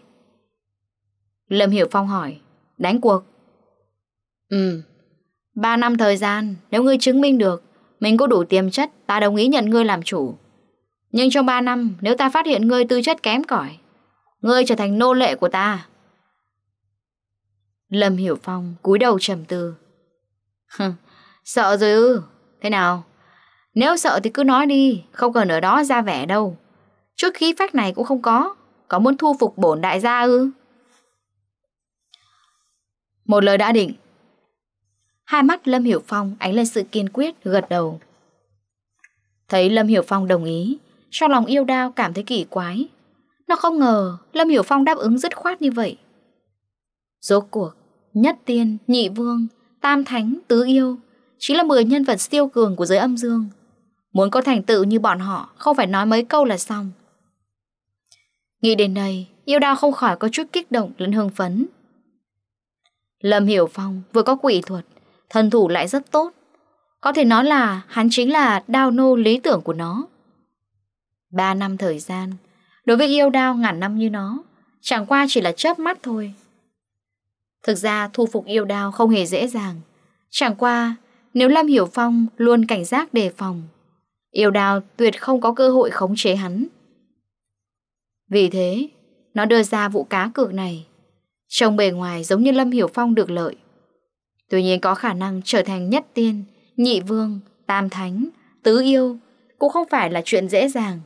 Lâm Hiểu Phong hỏi, đánh cuộc? Ừ, ba năm thời gian, nếu ngươi chứng minh được, mình có đủ tiềm chất, ta đồng ý nhận ngươi làm chủ. Nhưng trong 3 năm nếu ta phát hiện ngươi tư chất kém cỏi Ngươi trở thành nô lệ của ta Lâm Hiểu Phong cúi đầu trầm tư Sợ rồi ư Thế nào Nếu sợ thì cứ nói đi Không cần ở đó ra vẻ đâu Chút khí phách này cũng không có Có muốn thu phục bổn đại gia ư Một lời đã định Hai mắt Lâm Hiểu Phong ánh lên sự kiên quyết gật đầu Thấy Lâm Hiểu Phong đồng ý cho lòng yêu đao cảm thấy kỳ quái Nó không ngờ Lâm Hiểu Phong đáp ứng dứt khoát như vậy Rốt cuộc Nhất tiên, nhị vương, tam thánh, tứ yêu Chính là 10 nhân vật siêu cường của giới âm dương Muốn có thành tựu như bọn họ Không phải nói mấy câu là xong Nghĩ đến đây Yêu đao không khỏi có chút kích động lẫn hưng phấn Lâm Hiểu Phong vừa có quỷ thuật Thân thủ lại rất tốt Có thể nói là hắn chính là đao nô lý tưởng của nó Ba năm thời gian Đối với yêu đao ngàn năm như nó Chẳng qua chỉ là chớp mắt thôi Thực ra thu phục yêu đao không hề dễ dàng Chẳng qua Nếu Lâm Hiểu Phong luôn cảnh giác đề phòng Yêu đao tuyệt không có cơ hội khống chế hắn Vì thế Nó đưa ra vụ cá cược này Trông bề ngoài giống như Lâm Hiểu Phong được lợi Tuy nhiên có khả năng trở thành nhất tiên Nhị vương Tam thánh Tứ yêu Cũng không phải là chuyện dễ dàng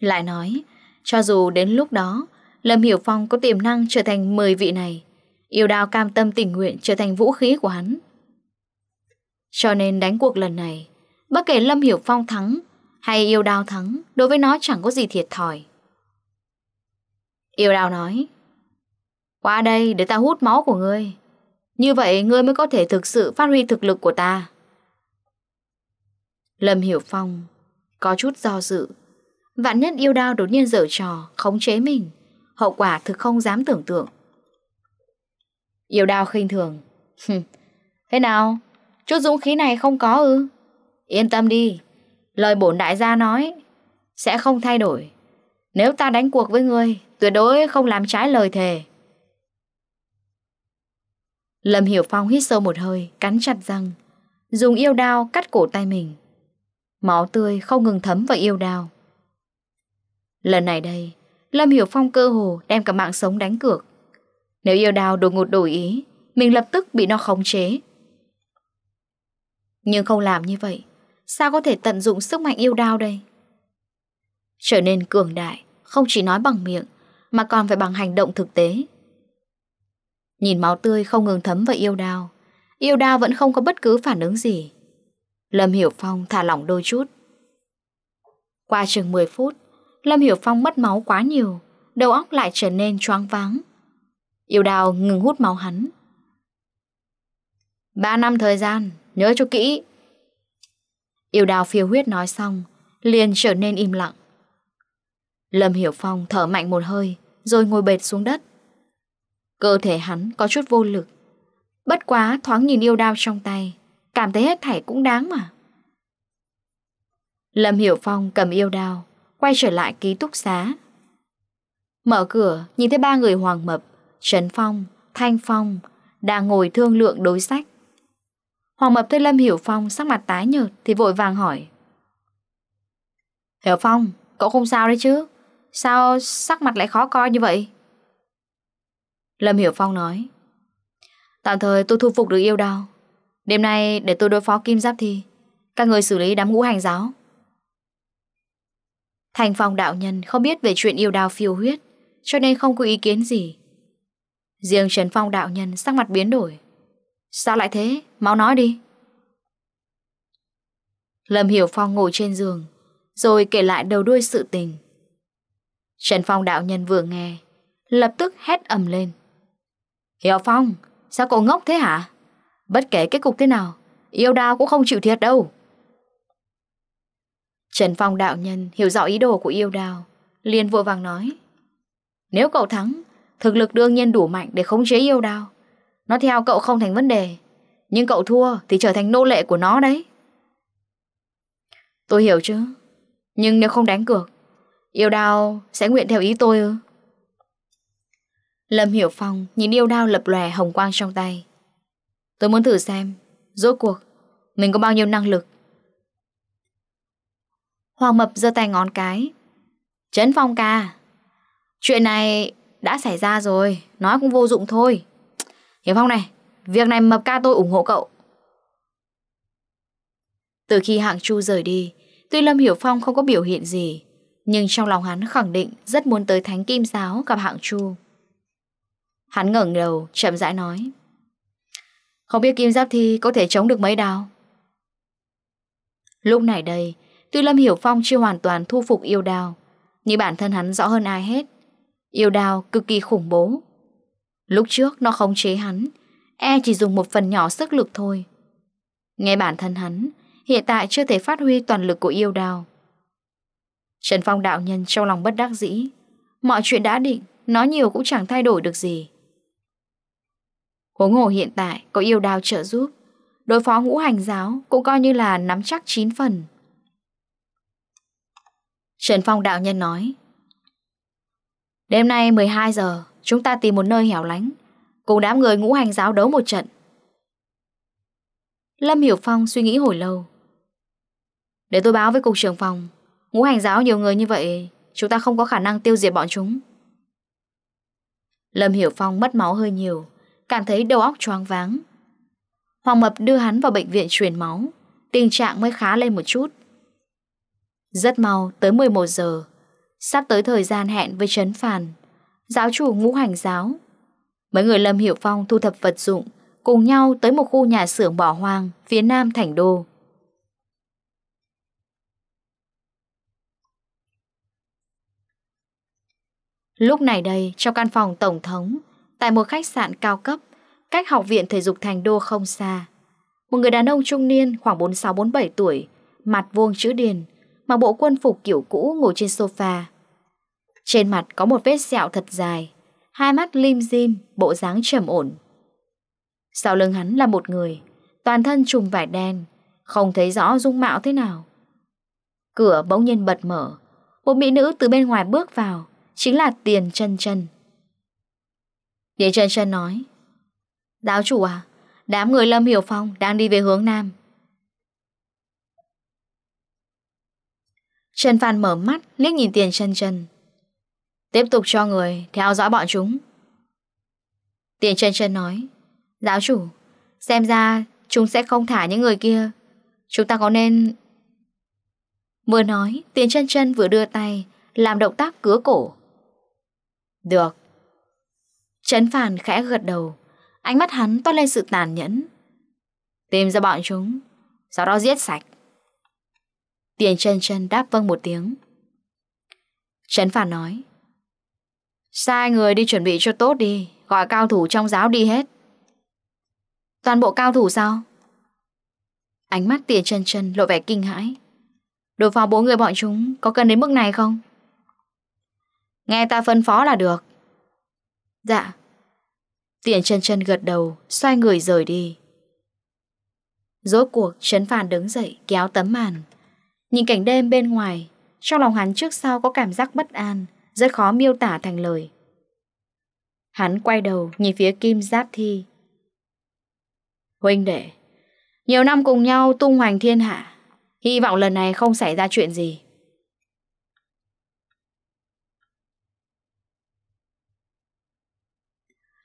lại nói, cho dù đến lúc đó, Lâm Hiểu Phong có tiềm năng trở thành 10 vị này, yêu đào cam tâm tình nguyện trở thành vũ khí của hắn. Cho nên đánh cuộc lần này, bất kể Lâm Hiểu Phong thắng hay yêu đào thắng, đối với nó chẳng có gì thiệt thòi. Yêu đào nói, qua đây để ta hút máu của ngươi. Như vậy ngươi mới có thể thực sự phát huy thực lực của ta. Lâm Hiểu Phong có chút do dự, Vạn nhất yêu đao đột nhiên dở trò, khống chế mình. Hậu quả thực không dám tưởng tượng. Yêu đao khinh thường. Thế nào? Chút dũng khí này không có ư? Yên tâm đi. Lời bổn đại gia nói sẽ không thay đổi. Nếu ta đánh cuộc với ngươi, tuyệt đối không làm trái lời thề. Lâm Hiểu Phong hít sâu một hơi, cắn chặt răng, dùng yêu đao cắt cổ tay mình. Máu tươi không ngừng thấm vào yêu đao. Lần này đây, Lâm Hiểu Phong cơ hồ đem cả mạng sống đánh cược. Nếu yêu đào đột ngột đổi ý, mình lập tức bị nó khống chế. Nhưng không làm như vậy, sao có thể tận dụng sức mạnh yêu đao đây? Trở nên cường đại, không chỉ nói bằng miệng, mà còn phải bằng hành động thực tế. Nhìn máu tươi không ngừng thấm vào yêu đao, yêu đao vẫn không có bất cứ phản ứng gì. Lâm Hiểu Phong thả lỏng đôi chút. Qua chừng 10 phút, Lâm Hiểu Phong mất máu quá nhiều, đầu óc lại trở nên choáng váng. Yêu đào ngừng hút máu hắn. Ba năm thời gian, nhớ cho kỹ. Yêu đào phiêu huyết nói xong, liền trở nên im lặng. Lâm Hiểu Phong thở mạnh một hơi, rồi ngồi bệt xuống đất. Cơ thể hắn có chút vô lực. Bất quá thoáng nhìn yêu đao trong tay, cảm thấy hết thảy cũng đáng mà. Lâm Hiểu Phong cầm yêu đao, Quay trở lại ký túc xá Mở cửa nhìn thấy ba người hoàng mập Trấn Phong, Thanh Phong Đang ngồi thương lượng đối sách Hoàng mập thấy Lâm Hiểu Phong Sắc mặt tái nhợt thì vội vàng hỏi Hiểu Phong Cậu không sao đấy chứ Sao sắc mặt lại khó coi như vậy Lâm Hiểu Phong nói Tạm thời tôi thu phục được yêu đau Đêm nay để tôi đối phó kim giáp thi Các người xử lý đám ngũ hành giáo Hành phong đạo nhân không biết về chuyện yêu đào phiêu huyết, cho nên không có ý kiến gì. Riêng Trần Phong đạo nhân sắc mặt biến đổi. Sao lại thế? Mau nói đi. Lâm Hiểu Phong ngồi trên giường, rồi kể lại đầu đuôi sự tình. Trần Phong đạo nhân vừa nghe, lập tức hét ầm lên. Hiểu Phong, sao cậu ngốc thế hả? Bất kể kết cục thế nào, yêu đao cũng không chịu thiệt đâu. Trần Phong đạo nhân hiểu rõ ý đồ của yêu đào, liền vội vàng nói. Nếu cậu thắng, thực lực đương nhiên đủ mạnh để khống chế yêu đào. Nó theo cậu không thành vấn đề, nhưng cậu thua thì trở thành nô lệ của nó đấy. Tôi hiểu chứ, nhưng nếu không đánh cược, yêu đào sẽ nguyện theo ý tôi ư? Lâm Hiểu Phong nhìn yêu đao lập lòe hồng quang trong tay. Tôi muốn thử xem, rốt cuộc, mình có bao nhiêu năng lực Hoàng Mập giơ tay ngón cái. Trấn Phong ca, chuyện này đã xảy ra rồi, nói cũng vô dụng thôi. Hiểu Phong này, việc này Mập ca tôi ủng hộ cậu. Từ khi Hạng Chu rời đi, tuy Lâm Hiểu Phong không có biểu hiện gì, nhưng trong lòng hắn khẳng định rất muốn tới Thánh Kim Giáo gặp Hạng Chu. Hắn ngẩng đầu, chậm rãi nói. Không biết Kim Giáp Thi có thể chống được mấy đao. Lúc này đây, Tuy Lâm Hiểu Phong chưa hoàn toàn thu phục yêu đào, nhưng bản thân hắn rõ hơn ai hết. Yêu đào cực kỳ khủng bố. Lúc trước nó khống chế hắn, e chỉ dùng một phần nhỏ sức lực thôi. Nghe bản thân hắn, hiện tại chưa thể phát huy toàn lực của yêu đào. Trần Phong đạo nhân trong lòng bất đắc dĩ. Mọi chuyện đã định, nói nhiều cũng chẳng thay đổi được gì. Huống hồ hiện tại có yêu đào trợ giúp, đối phó ngũ hành giáo cũng coi như là nắm chắc 9 phần. Trần Phong đạo nhân nói Đêm nay 12 giờ Chúng ta tìm một nơi hẻo lánh Cùng đám người ngũ hành giáo đấu một trận Lâm Hiểu Phong suy nghĩ hồi lâu Để tôi báo với cục trưởng phòng Ngũ hành giáo nhiều người như vậy Chúng ta không có khả năng tiêu diệt bọn chúng Lâm Hiểu Phong mất máu hơi nhiều Cảm thấy đầu óc choáng váng Hoàng Mập đưa hắn vào bệnh viện truyền máu Tình trạng mới khá lên một chút rất mau, tới 11 giờ. Sắp tới thời gian hẹn với Trấn Phàn, giáo chủ ngũ hành giáo. Mấy người Lâm Hiểu Phong thu thập vật dụng, cùng nhau tới một khu nhà xưởng bỏ hoang phía nam thành đô. Lúc này đây, trong căn phòng Tổng thống, tại một khách sạn cao cấp, cách học viện thể dục thành đô không xa. Một người đàn ông trung niên khoảng 46-47 tuổi, mặt vuông chữ điền, mặc bộ quân phục kiểu cũ ngồi trên sofa. Trên mặt có một vết sẹo thật dài, hai mắt lim dim, bộ dáng trầm ổn. Sau lưng hắn là một người, toàn thân trùm vải đen, không thấy rõ dung mạo thế nào. Cửa bỗng nhiên bật mở, một mỹ nữ từ bên ngoài bước vào, chính là Tiền Chân Chân. Tiền Chân Chân nói, Giáo chủ à, đám người Lâm Hiểu Phong đang đi về hướng Nam. Trần Phàn mở mắt liếc nhìn tiền chân chân Tiếp tục cho người theo dõi bọn chúng Tiền chân chân nói Giáo chủ Xem ra chúng sẽ không thả những người kia Chúng ta có nên Vừa nói Tiền chân chân vừa đưa tay Làm động tác cứa cổ Được Trấn phản khẽ gật đầu Ánh mắt hắn toát lên sự tàn nhẫn Tìm ra bọn chúng Sau đó giết sạch Tiền chân chân đáp vâng một tiếng. Trấn Phản nói. Sai người đi chuẩn bị cho tốt đi, gọi cao thủ trong giáo đi hết. Toàn bộ cao thủ sao? Ánh mắt tiền chân chân lộ vẻ kinh hãi. Đối phó bốn người bọn chúng có cần đến mức này không? Nghe ta phân phó là được. Dạ. Tiền chân chân gật đầu, xoay người rời đi. Rốt cuộc Trấn Phàn đứng dậy kéo tấm màn Nhìn cảnh đêm bên ngoài, trong lòng hắn trước sau có cảm giác bất an, rất khó miêu tả thành lời. Hắn quay đầu nhìn phía Kim Giáp Thi. Huynh đệ, nhiều năm cùng nhau tung hoành thiên hạ, hy vọng lần này không xảy ra chuyện gì.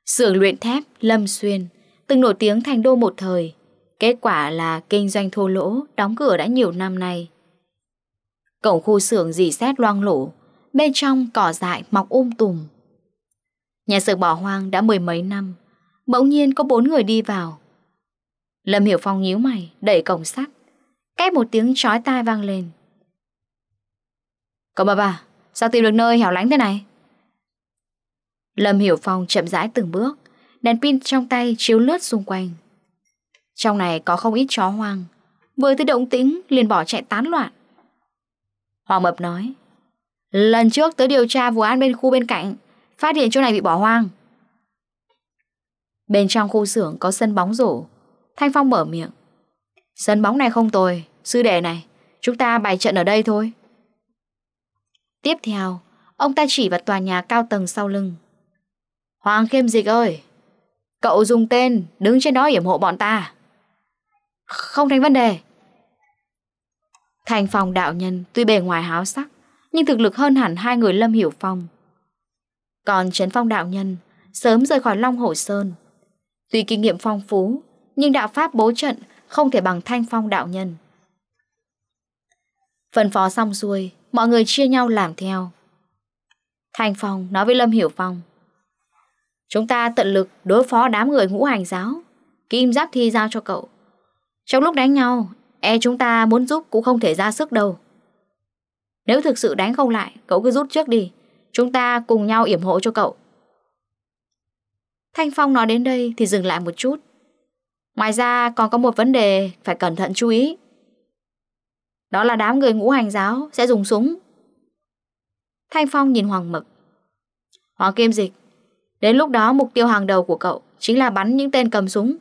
xưởng luyện thép Lâm Xuyên từng nổi tiếng thành đô một thời, kết quả là kinh doanh thua lỗ, đóng cửa đã nhiều năm nay. Cổng khu xưởng dì xét loang lổ Bên trong cỏ dại mọc um tùm Nhà xưởng bỏ hoang đã mười mấy năm Bỗng nhiên có bốn người đi vào Lâm Hiểu Phong nhíu mày Đẩy cổng sắt Cách một tiếng chói tai vang lên Cậu bà bà Sao tìm được nơi hẻo lánh thế này Lâm Hiểu Phong chậm rãi từng bước Đèn pin trong tay chiếu lướt xung quanh Trong này có không ít chó hoang Vừa thấy động tĩnh liền bỏ chạy tán loạn Hoàng Mập nói Lần trước tới điều tra vụ án bên khu bên cạnh Phát hiện chỗ này bị bỏ hoang Bên trong khu xưởng có sân bóng rổ Thanh Phong mở miệng Sân bóng này không tồi Sư đệ này Chúng ta bài trận ở đây thôi Tiếp theo Ông ta chỉ vào tòa nhà cao tầng sau lưng Hoàng Khiêm Dịch ơi Cậu dùng tên Đứng trên đó hiểm hộ bọn ta Không thành vấn đề Thành Phong đạo nhân tuy bề ngoài háo sắc, nhưng thực lực hơn hẳn hai người Lâm Hiểu Phong. Còn Trấn Phong đạo nhân sớm rời khỏi Long Hồ Sơn. Tuy kinh nghiệm phong phú, nhưng đạo pháp bố trận không thể bằng Thanh Phong đạo nhân. Phần phó xong xuôi, mọi người chia nhau làm theo. Thanh Phong nói với Lâm Hiểu Phong. Chúng ta tận lực đối phó đám người ngũ hành giáo Kim giáp thi giao cho cậu Trong lúc đánh nhau E chúng ta muốn giúp cũng không thể ra sức đâu Nếu thực sự đánh không lại Cậu cứ rút trước đi Chúng ta cùng nhau yểm hộ cho cậu Thanh Phong nói đến đây Thì dừng lại một chút Ngoài ra còn có một vấn đề Phải cẩn thận chú ý Đó là đám người ngũ hành giáo Sẽ dùng súng Thanh Phong nhìn Hoàng Mực Hoàng Kim Dịch Đến lúc đó mục tiêu hàng đầu của cậu Chính là bắn những tên cầm súng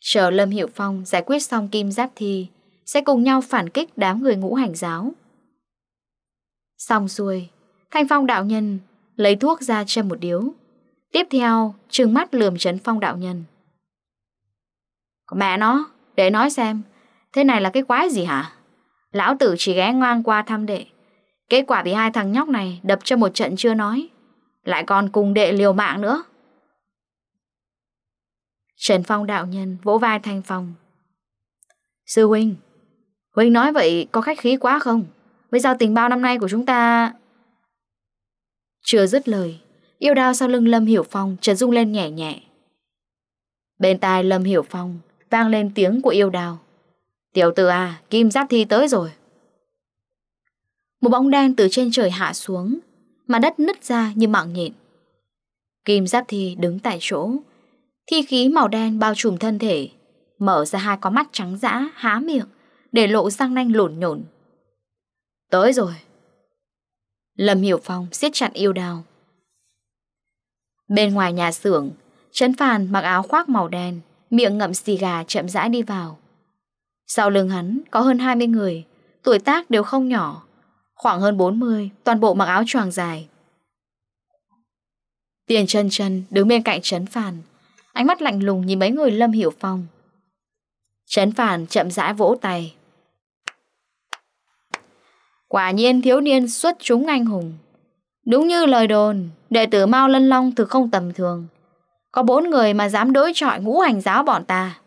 Chờ Lâm Hiệu Phong giải quyết xong kim giáp thi Sẽ cùng nhau phản kích đám người ngũ hành giáo Xong xuôi Thanh Phong đạo nhân Lấy thuốc ra châm một điếu Tiếp theo trừng mắt lườm Trấn Phong đạo nhân Còn mẹ nó Để nói xem Thế này là cái quái gì hả Lão tử chỉ ghé ngoan qua thăm đệ Kết quả bị hai thằng nhóc này đập cho một trận chưa nói Lại còn cùng đệ liều mạng nữa Trần Phong đạo nhân vỗ vai Thanh Phong Sư Huynh Huynh nói vậy có khách khí quá không Bây giao tình bao năm nay của chúng ta Chưa dứt lời Yêu đao sau lưng Lâm Hiểu Phong Trần rung lên nhẹ nhẹ Bên tai Lâm Hiểu Phong Vang lên tiếng của yêu đào Tiểu tử à Kim Giáp Thi tới rồi Một bóng đen từ trên trời hạ xuống Mà đất nứt ra như mạng nhện Kim Giáp Thi đứng tại chỗ Thi khí màu đen bao trùm thân thể, mở ra hai con mắt trắng dã, há miệng, để lộ răng nanh lổn nhổn. Tới rồi. Lâm Hiểu Phong siết chặt yêu đào. Bên ngoài nhà xưởng, Trấn Phàn mặc áo khoác màu đen, miệng ngậm xì gà chậm rãi đi vào. Sau lưng hắn có hơn 20 người, tuổi tác đều không nhỏ, khoảng hơn 40, toàn bộ mặc áo choàng dài. Tiền chân chân đứng bên cạnh Trấn Phàn, Ánh mắt lạnh lùng nhìn mấy người Lâm Hiểu Phong Trấn phản chậm rãi vỗ tay Quả nhiên thiếu niên xuất chúng anh hùng Đúng như lời đồn Đệ tử Mao Lân Long thực không tầm thường Có bốn người mà dám đối chọi ngũ hành giáo bọn ta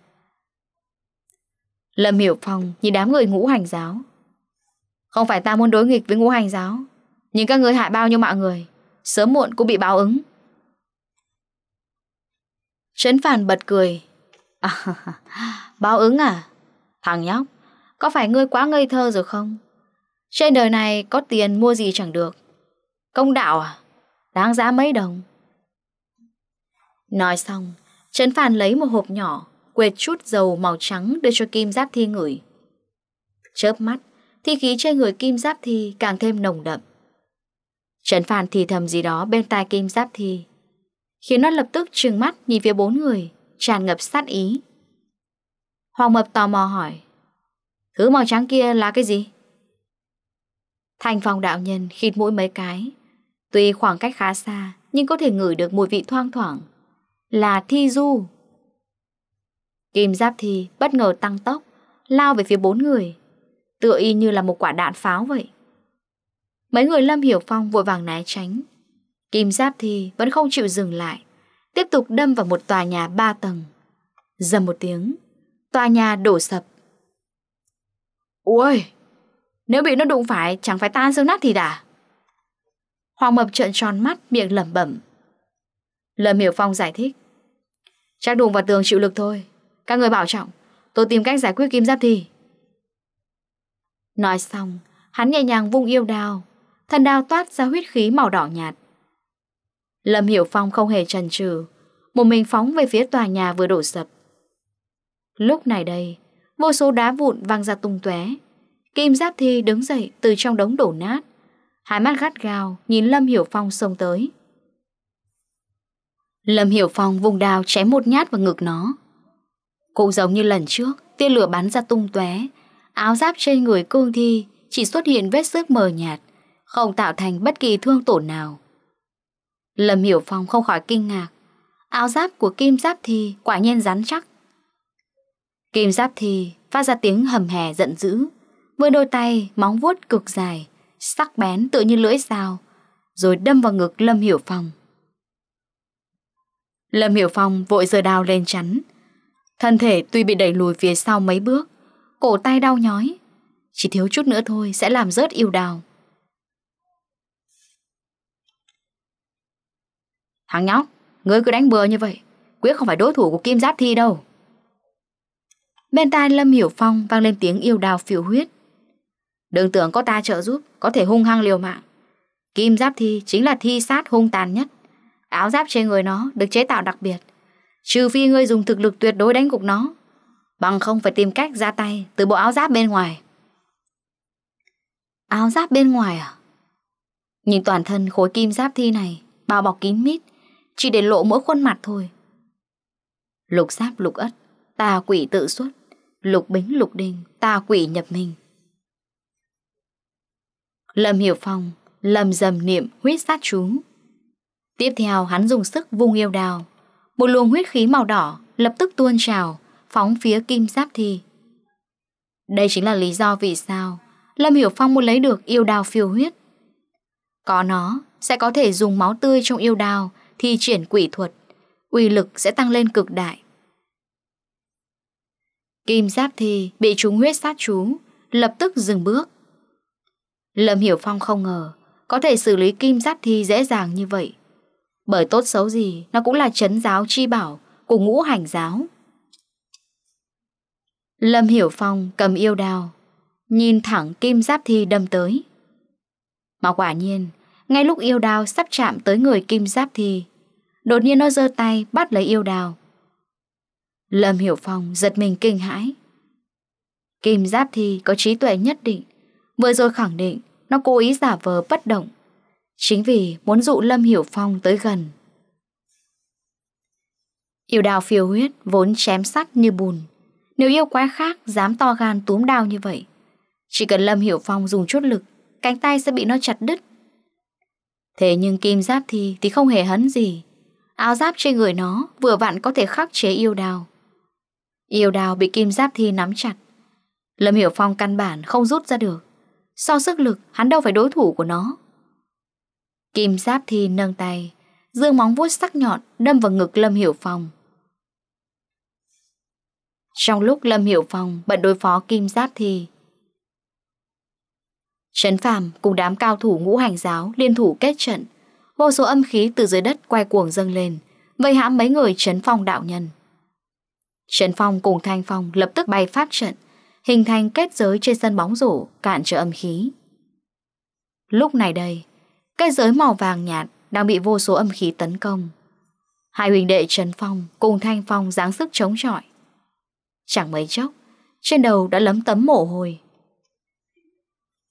Lâm Hiểu Phong nhìn đám người ngũ hành giáo Không phải ta muốn đối nghịch với ngũ hành giáo Nhưng các người hại bao nhiêu mạng người Sớm muộn cũng bị báo ứng Trấn phàn bật cười. À, báo ứng à? Thằng nhóc, có phải ngươi quá ngây thơ rồi không? Trên đời này có tiền mua gì chẳng được. Công đạo à? Đáng giá mấy đồng? Nói xong, Trấn phàn lấy một hộp nhỏ, quệt chút dầu màu trắng đưa cho Kim Giáp Thi ngửi. Chớp mắt, thi khí trên người Kim Giáp Thi càng thêm nồng đậm. Trấn phàn thì thầm gì đó bên tai Kim Giáp Thi. Khiến nó lập tức trừng mắt nhìn phía bốn người Tràn ngập sát ý Hoàng Mập tò mò hỏi Thứ màu trắng kia là cái gì? Thành phòng đạo nhân khịt mũi mấy cái Tuy khoảng cách khá xa Nhưng có thể ngửi được mùi vị thoang thoảng Là thi du Kim giáp thi bất ngờ tăng tốc Lao về phía bốn người Tựa y như là một quả đạn pháo vậy Mấy người Lâm Hiểu Phong vội vàng né tránh Kim Giáp Thi vẫn không chịu dừng lại, tiếp tục đâm vào một tòa nhà ba tầng. Dầm một tiếng, tòa nhà đổ sập. Ôi, nếu bị nó đụng phải chẳng phải tan xương nát thì đã. À? Hoàng Mập trợn tròn mắt miệng lẩm bẩm. Lâm Hiểu Phong giải thích. Chắc đụng vào tường chịu lực thôi. Các người bảo trọng, tôi tìm cách giải quyết Kim Giáp Thi. Nói xong, hắn nhẹ nhàng vung yêu đao, thân đao toát ra huyết khí màu đỏ nhạt. Lâm Hiểu Phong không hề chần chừ Một mình phóng về phía tòa nhà vừa đổ sập Lúc này đây Vô số đá vụn văng ra tung tóe Kim Giáp Thi đứng dậy từ trong đống đổ nát Hai mắt gắt gao Nhìn Lâm Hiểu Phong xông tới Lâm Hiểu Phong vùng đào chém một nhát vào ngực nó Cũng giống như lần trước Tia lửa bắn ra tung tóe Áo giáp trên người cương thi Chỉ xuất hiện vết sức mờ nhạt Không tạo thành bất kỳ thương tổn nào Lâm Hiểu Phong không khỏi kinh ngạc. Áo giáp của Kim Giáp Thi quả nhiên rắn chắc. Kim Giáp Thi phát ra tiếng hầm hè giận dữ. Với đôi tay, móng vuốt cực dài, sắc bén tựa như lưỡi dao, rồi đâm vào ngực Lâm Hiểu Phong. Lâm Hiểu Phong vội giơ đao lên chắn. Thân thể tuy bị đẩy lùi phía sau mấy bước, cổ tay đau nhói. Chỉ thiếu chút nữa thôi sẽ làm rớt yêu đào. Thằng nhóc, ngươi cứ đánh bừa như vậy, quyết không phải đối thủ của Kim Giáp Thi đâu. Bên tai Lâm Hiểu Phong vang lên tiếng yêu đào phiêu huyết. Đừng tưởng có ta trợ giúp, có thể hung hăng liều mạng. Kim Giáp Thi chính là thi sát hung tàn nhất. Áo giáp trên người nó được chế tạo đặc biệt. Trừ phi ngươi dùng thực lực tuyệt đối đánh gục nó, bằng không phải tìm cách ra tay từ bộ áo giáp bên ngoài. Áo giáp bên ngoài à? Nhìn toàn thân khối kim giáp thi này, bao bọc kín mít, chỉ để lộ mỗi khuôn mặt thôi Lục giáp lục ất Tà quỷ tự xuất Lục bính lục đình Tà quỷ nhập mình Lâm Hiểu Phong lâm dầm niệm huyết sát chú Tiếp theo hắn dùng sức vung yêu đào Một luồng huyết khí màu đỏ Lập tức tuôn trào Phóng phía kim giáp thi Đây chính là lý do vì sao Lâm Hiểu Phong muốn lấy được yêu đào phiêu huyết Có nó sẽ có thể dùng máu tươi trong yêu đào thi triển quỷ thuật, uy lực sẽ tăng lên cực đại. Kim Giáp Thi bị trúng huyết sát chú, lập tức dừng bước. Lâm Hiểu Phong không ngờ có thể xử lý Kim Giáp Thi dễ dàng như vậy. Bởi tốt xấu gì, nó cũng là chấn giáo chi bảo của ngũ hành giáo. Lâm Hiểu Phong cầm yêu đào, nhìn thẳng Kim Giáp Thi đâm tới. Mà quả nhiên, ngay lúc yêu đào sắp chạm tới người kim giáp thì Đột nhiên nó giơ tay bắt lấy yêu đào Lâm Hiểu Phong giật mình kinh hãi Kim giáp thì có trí tuệ nhất định Vừa rồi khẳng định Nó cố ý giả vờ bất động Chính vì muốn dụ Lâm Hiểu Phong tới gần Yêu đào phiêu huyết vốn chém sắc như bùn Nếu yêu quái khác dám to gan túm đao như vậy Chỉ cần Lâm Hiểu Phong dùng chút lực Cánh tay sẽ bị nó chặt đứt Thế nhưng kim giáp thi thì không hề hấn gì. Áo giáp trên người nó vừa vặn có thể khắc chế yêu đào. Yêu đào bị kim giáp thi nắm chặt. Lâm Hiểu Phong căn bản không rút ra được. So sức lực, hắn đâu phải đối thủ của nó. Kim giáp thi nâng tay, dương móng vuốt sắc nhọn đâm vào ngực Lâm Hiểu Phong. Trong lúc Lâm Hiểu Phong bận đối phó kim giáp thi, Trấn Phàm cùng đám cao thủ ngũ hành giáo liên thủ kết trận. Vô số âm khí từ dưới đất quay cuồng dâng lên, vây hãm mấy người Trấn Phong đạo nhân. Trấn Phong cùng Thanh Phong lập tức bay phát trận, hình thành kết giới trên sân bóng rổ, cạn trở âm khí. Lúc này đây, kết giới màu vàng nhạt đang bị vô số âm khí tấn công. Hai huynh đệ Trần Phong cùng Thanh Phong dáng sức chống chọi. Chẳng mấy chốc, trên đầu đã lấm tấm mồ hôi.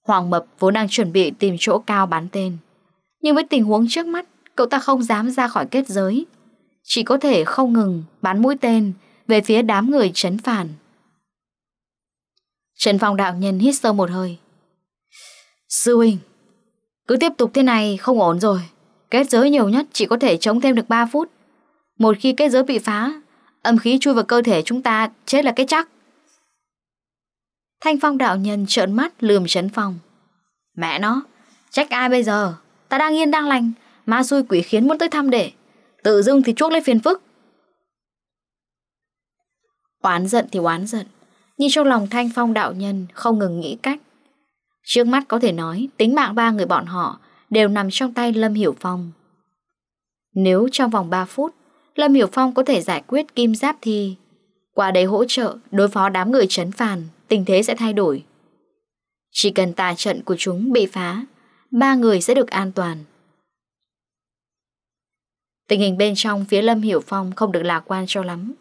Hoàng Mập vốn đang chuẩn bị tìm chỗ cao bán tên. Nhưng với tình huống trước mắt, cậu ta không dám ra khỏi kết giới. Chỉ có thể không ngừng bán mũi tên về phía đám người chấn phản. Trần Phong đạo nhân hít sâu một hơi. Sư huynh, cứ tiếp tục thế này không ổn rồi. Kết giới nhiều nhất chỉ có thể chống thêm được 3 phút. Một khi kết giới bị phá, âm khí chui vào cơ thể chúng ta chết là cái chắc. Thanh Phong đạo nhân trợn mắt lườm Trấn Phong. Mẹ nó, trách ai bây giờ? Ta đang yên đang lành, ma xui quỷ khiến muốn tới thăm để. Tự dưng thì chuốc lấy phiền phức. Oán giận thì oán giận, nhưng trong lòng Thanh Phong đạo nhân không ngừng nghĩ cách. Trước mắt có thể nói tính mạng ba người bọn họ đều nằm trong tay Lâm Hiểu Phong. Nếu trong vòng 3 phút, Lâm Hiểu Phong có thể giải quyết kim giáp thi, qua đấy hỗ trợ đối phó đám người trấn phàn tình thế sẽ thay đổi. Chỉ cần tà trận của chúng bị phá, ba người sẽ được an toàn. Tình hình bên trong phía Lâm Hiểu Phong không được lạc quan cho lắm.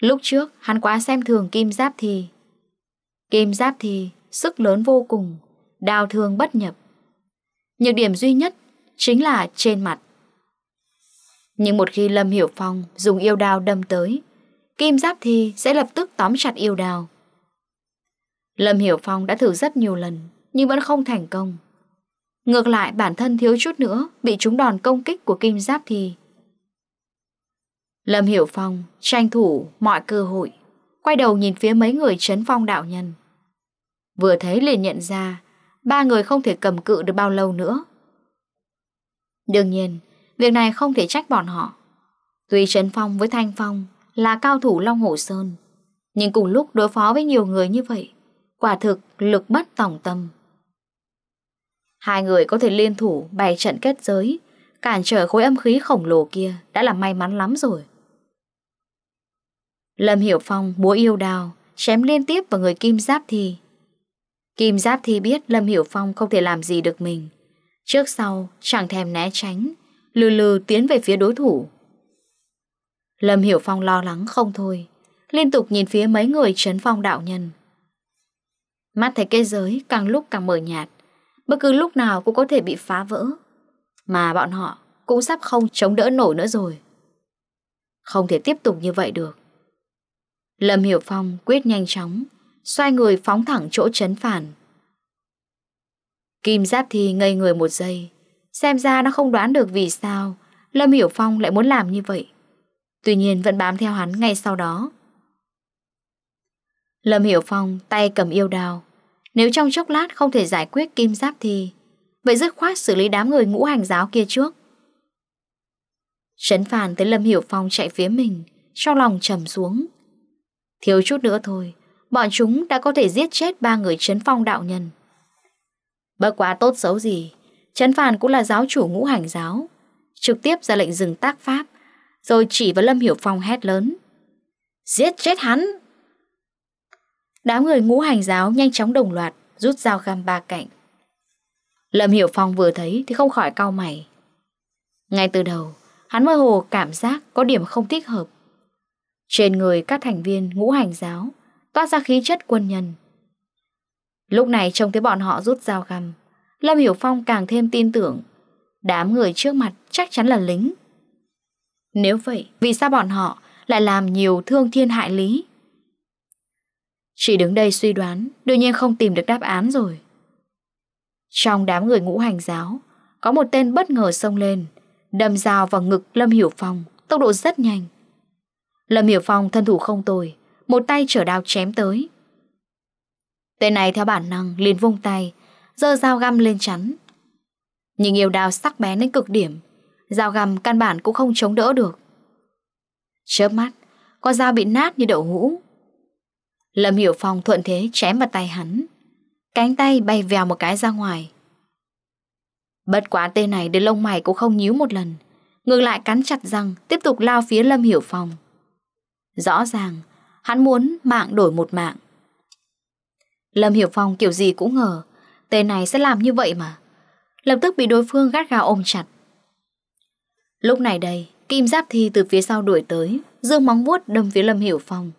Lúc trước, hắn quá xem thường Kim Giáp Thi. Kim Giáp Thi, sức lớn vô cùng, đào thương bất nhập. Nhược điểm duy nhất chính là trên mặt. Nhưng một khi Lâm Hiểu Phong dùng yêu đào đâm tới, Kim Giáp Thi sẽ lập tức tóm chặt yêu đào Lâm Hiểu Phong đã thử rất nhiều lần, nhưng vẫn không thành công. Ngược lại bản thân thiếu chút nữa bị trúng đòn công kích của Kim Giáp Thi. Lâm Hiểu Phong tranh thủ mọi cơ hội, quay đầu nhìn phía mấy người chấn phong đạo nhân. Vừa thấy liền nhận ra, ba người không thể cầm cự được bao lâu nữa. Đương nhiên, việc này không thể trách bọn họ. Tuy Trấn Phong với Thanh Phong là cao thủ Long Hồ Sơn, nhưng cùng lúc đối phó với nhiều người như vậy, Quả thực lực bất tòng tâm Hai người có thể liên thủ bày trận kết giới Cản trở khối âm khí khổng lồ kia Đã là may mắn lắm rồi Lâm Hiểu Phong múa yêu đào Chém liên tiếp vào người Kim Giáp Thi Kim Giáp Thi biết Lâm Hiểu Phong không thể làm gì được mình Trước sau chẳng thèm né tránh Lừ lừ tiến về phía đối thủ Lâm Hiểu Phong lo lắng không thôi Liên tục nhìn phía mấy người trấn phong đạo nhân Mắt thấy cái giới càng lúc càng mờ nhạt, bất cứ lúc nào cũng có thể bị phá vỡ. Mà bọn họ cũng sắp không chống đỡ nổi nữa rồi. Không thể tiếp tục như vậy được. Lâm Hiểu Phong quyết nhanh chóng, xoay người phóng thẳng chỗ chấn phản. Kim Giáp Thi ngây người một giây, xem ra nó không đoán được vì sao Lâm Hiểu Phong lại muốn làm như vậy. Tuy nhiên vẫn bám theo hắn ngay sau đó, Lâm Hiểu Phong tay cầm yêu đào Nếu trong chốc lát không thể giải quyết kim giáp thì Vậy dứt khoát xử lý đám người ngũ hành giáo kia trước Trấn phàn thấy Lâm Hiểu Phong chạy phía mình Trong lòng trầm xuống Thiếu chút nữa thôi Bọn chúng đã có thể giết chết ba người Trấn Phong đạo nhân Bất quá tốt xấu gì Trấn phàn cũng là giáo chủ ngũ hành giáo Trực tiếp ra lệnh dừng tác pháp Rồi chỉ vào Lâm Hiểu Phong hét lớn Giết chết hắn Đám người ngũ hành giáo nhanh chóng đồng loạt Rút dao găm ba cạnh Lâm Hiểu Phong vừa thấy thì không khỏi cau mày Ngay từ đầu Hắn mơ hồ cảm giác có điểm không thích hợp Trên người các thành viên ngũ hành giáo Toát ra khí chất quân nhân Lúc này trông thấy bọn họ rút dao găm Lâm Hiểu Phong càng thêm tin tưởng Đám người trước mặt chắc chắn là lính Nếu vậy Vì sao bọn họ lại làm nhiều thương thiên hại lý chỉ đứng đây suy đoán, đương nhiên không tìm được đáp án rồi. Trong đám người ngũ hành giáo, có một tên bất ngờ xông lên, đâm dao vào ngực Lâm Hiểu Phong, tốc độ rất nhanh. Lâm Hiểu Phong thân thủ không tồi, một tay trở đao chém tới. Tên này theo bản năng liền vung tay, giơ dao găm lên chắn. Nhưng yêu đao sắc bén đến cực điểm, dao găm căn bản cũng không chống đỡ được. Chớp mắt, con dao bị nát như đậu hũ, Lâm Hiểu Phong thuận thế chém vào tay hắn. Cánh tay bay vèo một cái ra ngoài. Bất quá tên này đến lông mày cũng không nhíu một lần. Ngược lại cắn chặt răng, tiếp tục lao phía Lâm Hiểu Phong. Rõ ràng, hắn muốn mạng đổi một mạng. Lâm Hiểu Phong kiểu gì cũng ngờ, tên này sẽ làm như vậy mà. Lập tức bị đối phương gắt gao ôm chặt. Lúc này đây, Kim Giáp Thi từ phía sau đuổi tới, dương móng vuốt đâm phía Lâm Hiểu Phong.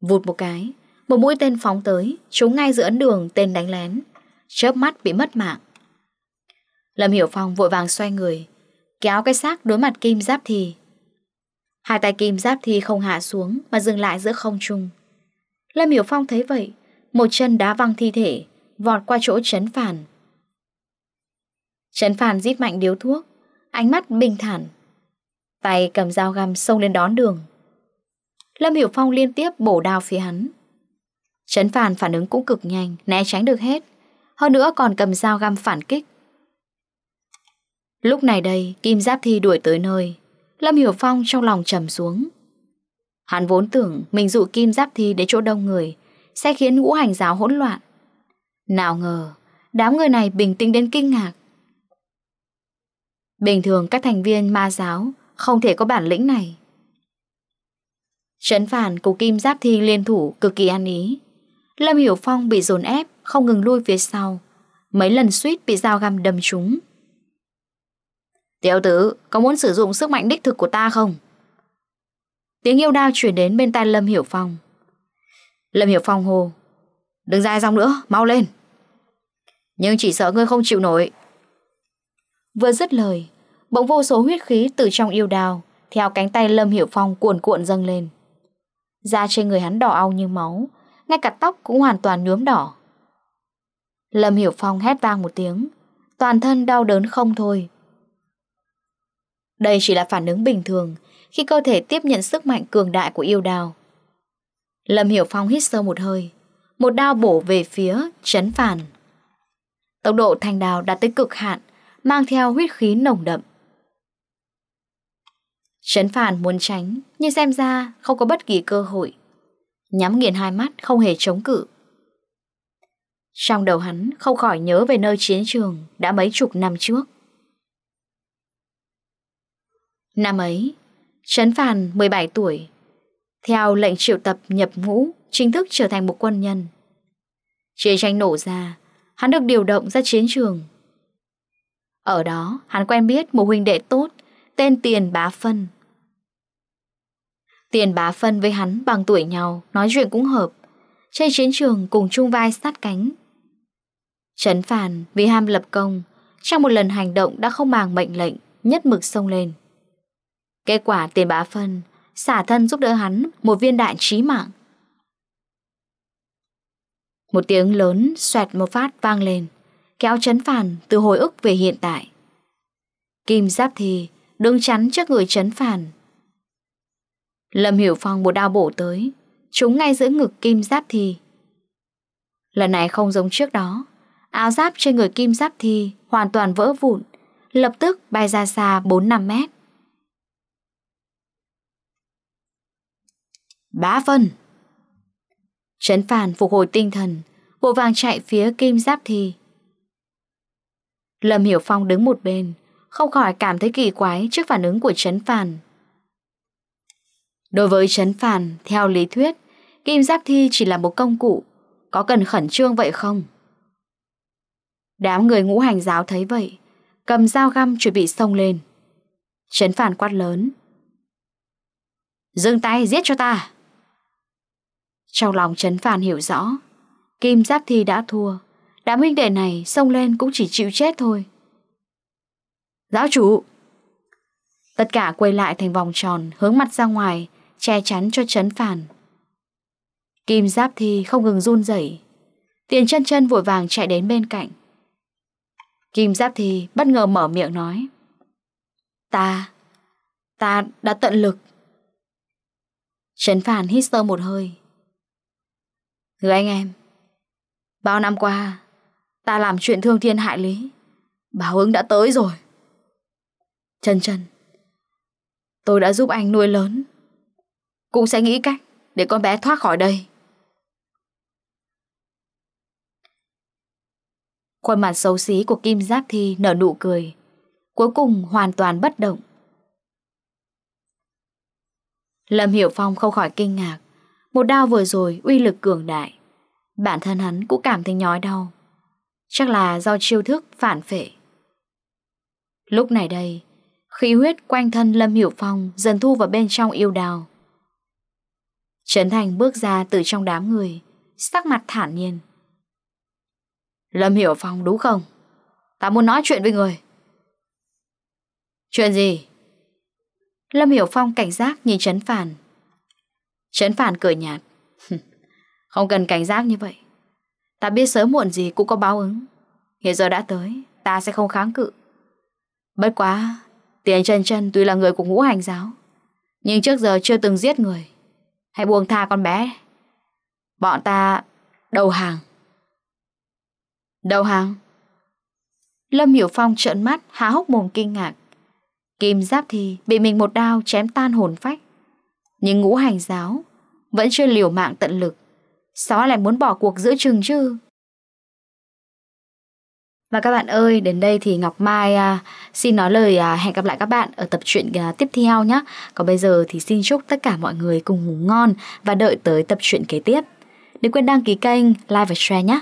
Vụt một cái, một mũi tên phóng tới, trúng ngay giữa ấn đường tên đánh lén. Chớp mắt bị mất mạng. Lâm Hiểu Phong vội vàng xoay người, kéo cái xác đối mặt kim giáp thì Hai tay kim giáp thì không hạ xuống mà dừng lại giữa không trung. Lâm Hiểu Phong thấy vậy, một chân đá văng thi thể, vọt qua chỗ chấn Phản. chấn Phản giít mạnh điếu thuốc, ánh mắt bình thản. Tay cầm dao găm xông lên đón đường. Lâm Hiểu Phong liên tiếp bổ đao phía hắn. Trấn Phàn phản ứng cũng cực nhanh, né tránh được hết. Hơn nữa còn cầm dao găm phản kích. Lúc này đây, Kim Giáp Thi đuổi tới nơi. Lâm Hiểu Phong trong lòng trầm xuống. Hắn vốn tưởng mình dụ Kim Giáp Thi đến chỗ đông người, sẽ khiến ngũ hành giáo hỗn loạn. Nào ngờ, đám người này bình tĩnh đến kinh ngạc. Bình thường các thành viên ma giáo không thể có bản lĩnh này. Trấn phản của Kim Giáp Thi liên thủ cực kỳ an ý. Lâm Hiểu Phong bị dồn ép, không ngừng lui phía sau. Mấy lần suýt bị dao găm đâm trúng. Tiểu tử, có muốn sử dụng sức mạnh đích thực của ta không? Tiếng yêu đao chuyển đến bên tay Lâm Hiểu Phong. Lâm Hiểu Phong hồ. Đừng dài dòng nữa, mau lên. Nhưng chỉ sợ ngươi không chịu nổi. Vừa dứt lời, bỗng vô số huyết khí từ trong yêu đao, theo cánh tay Lâm Hiểu Phong cuồn cuộn dâng lên. Da trên người hắn đỏ ao như máu Ngay cả tóc cũng hoàn toàn nhuốm đỏ Lâm Hiểu Phong hét vang một tiếng Toàn thân đau đớn không thôi Đây chỉ là phản ứng bình thường Khi cơ thể tiếp nhận sức mạnh cường đại của yêu đào Lâm Hiểu Phong hít sâu một hơi Một đao bổ về phía Chấn phản Tốc độ thành đào đạt tới cực hạn Mang theo huyết khí nồng đậm Trấn Phàn muốn tránh, nhưng xem ra không có bất kỳ cơ hội. Nhắm nghiền hai mắt, không hề chống cự. Trong đầu hắn không khỏi nhớ về nơi chiến trường đã mấy chục năm trước. Năm ấy, Trấn Phản 17 tuổi, theo lệnh triệu tập nhập ngũ, chính thức trở thành một quân nhân. Chiến tranh nổ ra, hắn được điều động ra chiến trường. Ở đó, hắn quen biết một huynh đệ tốt, tên Tiền Bá Phân. Tiền bá phân với hắn bằng tuổi nhau, nói chuyện cũng hợp. Trên chiến trường cùng chung vai sát cánh. Trấn phản vì ham lập công, trong một lần hành động đã không màng mệnh lệnh, nhất mực sông lên. Kết quả tiền bá phân, xả thân giúp đỡ hắn một viên đạn chí mạng. Một tiếng lớn xoẹt một phát vang lên, kéo Trấn phản từ hồi ức về hiện tại. Kim Giáp Thì đứng chắn trước người Trấn phản Lâm Hiểu Phong một đao bổ tới, trúng ngay giữa ngực kim giáp thi. Lần này không giống trước đó, áo giáp trên người kim giáp thi hoàn toàn vỡ vụn, lập tức bay ra xa 4-5 mét. Bá Vân Trấn phản phục hồi tinh thần, vội vàng chạy phía kim giáp thi. Lâm Hiểu Phong đứng một bên, không khỏi cảm thấy kỳ quái trước phản ứng của Trấn Phàn. Đối với Trấn phàn theo lý thuyết, kim giáp thi chỉ là một công cụ, có cần khẩn trương vậy không? Đám người ngũ hành giáo thấy vậy, cầm dao găm chuẩn bị xông lên. Trấn phàn quát lớn. Dừng tay, giết cho ta! Trong lòng Trấn phàn hiểu rõ, kim giáp thi đã thua, đám huynh đệ này xông lên cũng chỉ chịu chết thôi. Giáo chủ! Tất cả quay lại thành vòng tròn, hướng mặt ra ngoài, che chắn cho chấn phản. Kim Giáp Thi không ngừng run rẩy. Tiền chân chân vội vàng chạy đến bên cạnh. Kim Giáp Thi bất ngờ mở miệng nói. Ta, ta đã tận lực. Trấn phản hít sâu một hơi. Người anh em, bao năm qua, ta làm chuyện thương thiên hại lý. Báo ứng đã tới rồi. Chân chân, tôi đã giúp anh nuôi lớn cũng sẽ nghĩ cách để con bé thoát khỏi đây Khuôn mặt xấu xí của Kim Giáp Thi nở nụ cười Cuối cùng hoàn toàn bất động Lâm Hiểu Phong không khỏi kinh ngạc Một đao vừa rồi uy lực cường đại Bản thân hắn cũng cảm thấy nhói đau Chắc là do chiêu thức phản phệ Lúc này đây Khí huyết quanh thân Lâm Hiểu Phong dần thu vào bên trong yêu đào Trấn Thành bước ra từ trong đám người, sắc mặt thản nhiên. Lâm Hiểu Phong đúng không? Ta muốn nói chuyện với người. Chuyện gì? Lâm Hiểu Phong cảnh giác nhìn Trấn Phản. Trấn Phản cười nhạt. Không cần cảnh giác như vậy. Ta biết sớm muộn gì cũng có báo ứng. Hiện giờ đã tới, ta sẽ không kháng cự. Bất quá, Tiền chân chân tuy là người của ngũ hành giáo Nhưng trước giờ chưa từng giết người Hãy buông tha con bé. Bọn ta đầu hàng. Đầu hàng? Lâm Hiểu Phong trợn mắt, há hốc mồm kinh ngạc. Kim Giáp thì bị mình một đao chém tan hồn phách. Nhưng ngũ hành giáo vẫn chưa liều mạng tận lực. Sao lại muốn bỏ cuộc giữa chừng chứ? Và các bạn ơi, đến đây thì Ngọc Mai à, xin nói lời à, hẹn gặp lại các bạn ở tập truyện à, tiếp theo nhé. Còn bây giờ thì xin chúc tất cả mọi người cùng ngủ ngon và đợi tới tập truyện kế tiếp. Đừng quên đăng ký kênh, like và share nhé.